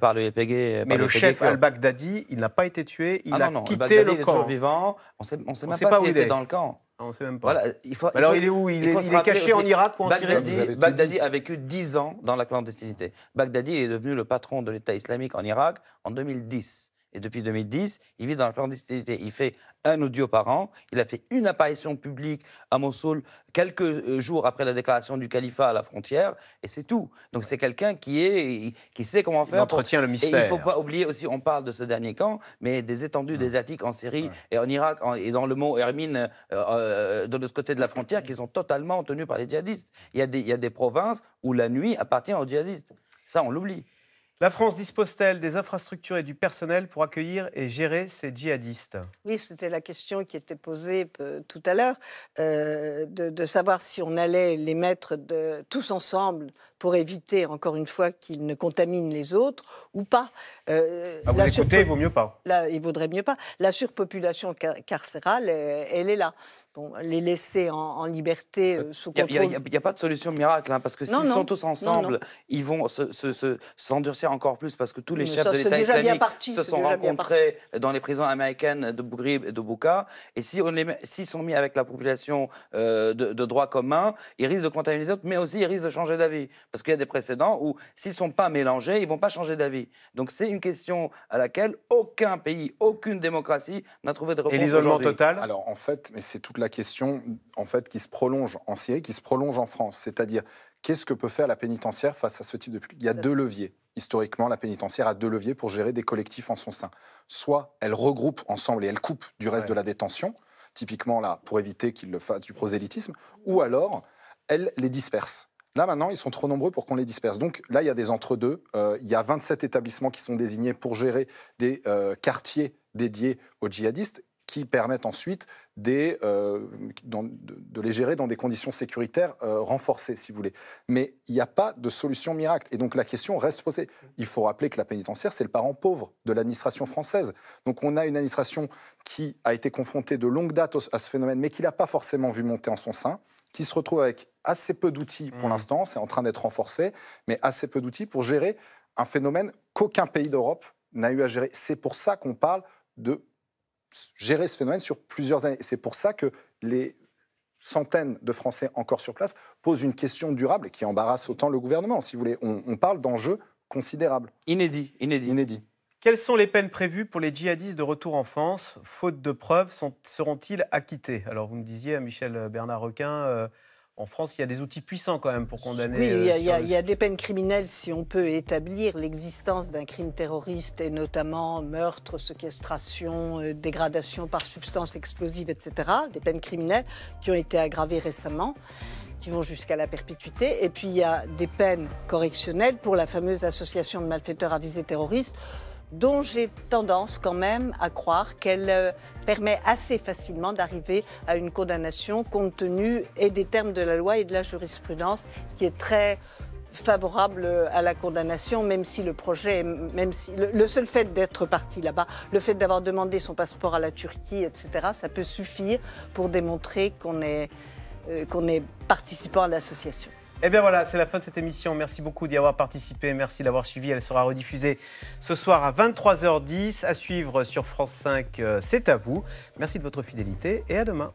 par le YPG. Mais le, chef al-Baghdadi, il n'a pas été tué, il ah a non, non, quitté le est toujours vivant. On ne sait même pas, s'il était dans le camp. Ah, on sait même pas. il Alors il est où Il, est, caché en Irak ou en Baghdadi, Syrie Baghdadi a vécu 10 ans dans la clandestinité. Baghdadi il est devenu le patron de l'État islamique en Irak en 2010. Et depuis 2010, il vit dans la clandestinité. Il fait un audio par an. Il a fait une apparition publique à Mossoul quelques euh, jours après la déclaration du califat à la frontière, et c'est tout. Donc c'est quelqu'un qui qui sait comment faire. Il entretient le mystère. Et il faut pas oublier aussi, on parle de ce dernier camp, mais des étendues des attiques en Syrie et en Irak et dans le mont Hermine, euh, euh, de l'autre côté de la frontière, qui sont totalement tenues par les djihadistes. il y a des provinces où la nuit appartient aux djihadistes. Ça, on l'oublie. La France dispose-t-elle des infrastructures et du personnel pour accueillir et gérer ces djihadistes Oui, c'était la question qui était posée euh, tout à l'heure, euh, de, savoir si on allait les mettre tous ensemble pour éviter, encore une fois, qu'ils ne contaminent les autres ou pas. Euh, ah, vous il vaut mieux pas. Là, il vaudrait mieux pas. La surpopulation carcérale, euh, elle est là les laisser en, liberté sous contrôle. Il n'y a, pas de solution miracle, hein, parce que s'ils sont tous ensemble, ils vont s'endurcir se, s'endurcir encore plus, parce que tous les chefs de l'État islamique se sont rencontrés dans les prisons américaines de Bourib et de Bouka. Et s'ils sont mis avec la population euh, de, de, droit commun, ils risquent de contaminer les autres, mais aussi ils risquent de changer d'avis. Parce qu'il y a des précédents où, s'ils ne sont pas mélangés, ils ne vont pas changer d'avis. Donc c'est une question à laquelle aucun pays, aucune démocratie n'a trouvé de réponse. Et l'isolement total Alors en fait, mais c'est la question en fait qui se prolonge en Syrie, qui se prolonge en France, c'est-à-dire qu'est-ce que peut faire la pénitentiaire face à ce type de Il y a deux leviers. Historiquement, la pénitentiaire a deux leviers pour gérer des collectifs en son sein. Soit elle regroupe ensemble et elle coupe du reste de la détention, typiquement là pour éviter qu'il le fassent du prosélytisme, mmh. ou alors elle les disperse. Là, maintenant, ils sont trop nombreux pour qu'on les disperse. Donc là, il y a des entre-deux. Euh, il y a 27 établissements qui sont désignés pour gérer des euh, quartiers dédiés aux djihadistes qui permettent ensuite euh, de, les gérer dans des conditions sécuritaires euh, renforcées, si vous voulez. Mais il n'y a pas de solution miracle. Et donc la question reste posée. Il faut rappeler que la pénitentiaire, c'est le parent pauvre de l'administration française. Donc on a une administration qui a été confrontée de longue date à ce phénomène, mais qui n'a pas forcément vu monter en son sein, qui se retrouve avec assez peu d'outils pour mmh. l'instant, c'est en train d'être renforcé, mais assez peu d'outils pour gérer un phénomène qu'aucun pays d'Europe n'a eu à gérer. C'est pour ça qu'on parle de gérer ce phénomène sur plusieurs années. C'est pour ça que les centaines de Français encore sur place posent une question durable et qui embarrasse autant le gouvernement, si vous voulez. On, parle d'enjeux considérables. Inédit, inédit. Inédit. Quelles sont les peines prévues pour les djihadistes de retour en France Faute de preuves, seront-ils acquittés Alors vous me disiez, hein, Michel Bernard Requin, euh, en France, il y a des outils puissants quand même pour condamner. Oui, il y, a, euh, des peines criminelles si on peut établir l'existence d'un crime terroriste et notamment meurtre, séquestration, euh, dégradation par substance explosive, etc. Des peines criminelles qui ont été aggravées récemment qui vont jusqu'à la perpétuité. Et puis il y a des peines correctionnelles pour la fameuse association de malfaiteurs à terroristes, terroriste dont j'ai tendance quand même à croire qu'elle euh, permet assez facilement d'arriver à une condamnation compte tenu et des termes de la loi et de la jurisprudence qui est très favorable euh, à la condamnation, même si le projet, même si le, seul fait d'être parti là-bas, le fait d'avoir demandé son passeport à la Turquie, etc., ça peut suffire pour démontrer qu'on est, euh, qu'on est participant à l'association. Et eh bien voilà, c'est la fin de cette émission. Merci beaucoup d'y avoir participé. Merci d'avoir suivi. Elle sera rediffusée ce soir à 23h10. À suivre sur France 5, euh, c'est à vous. Merci de votre fidélité et à demain.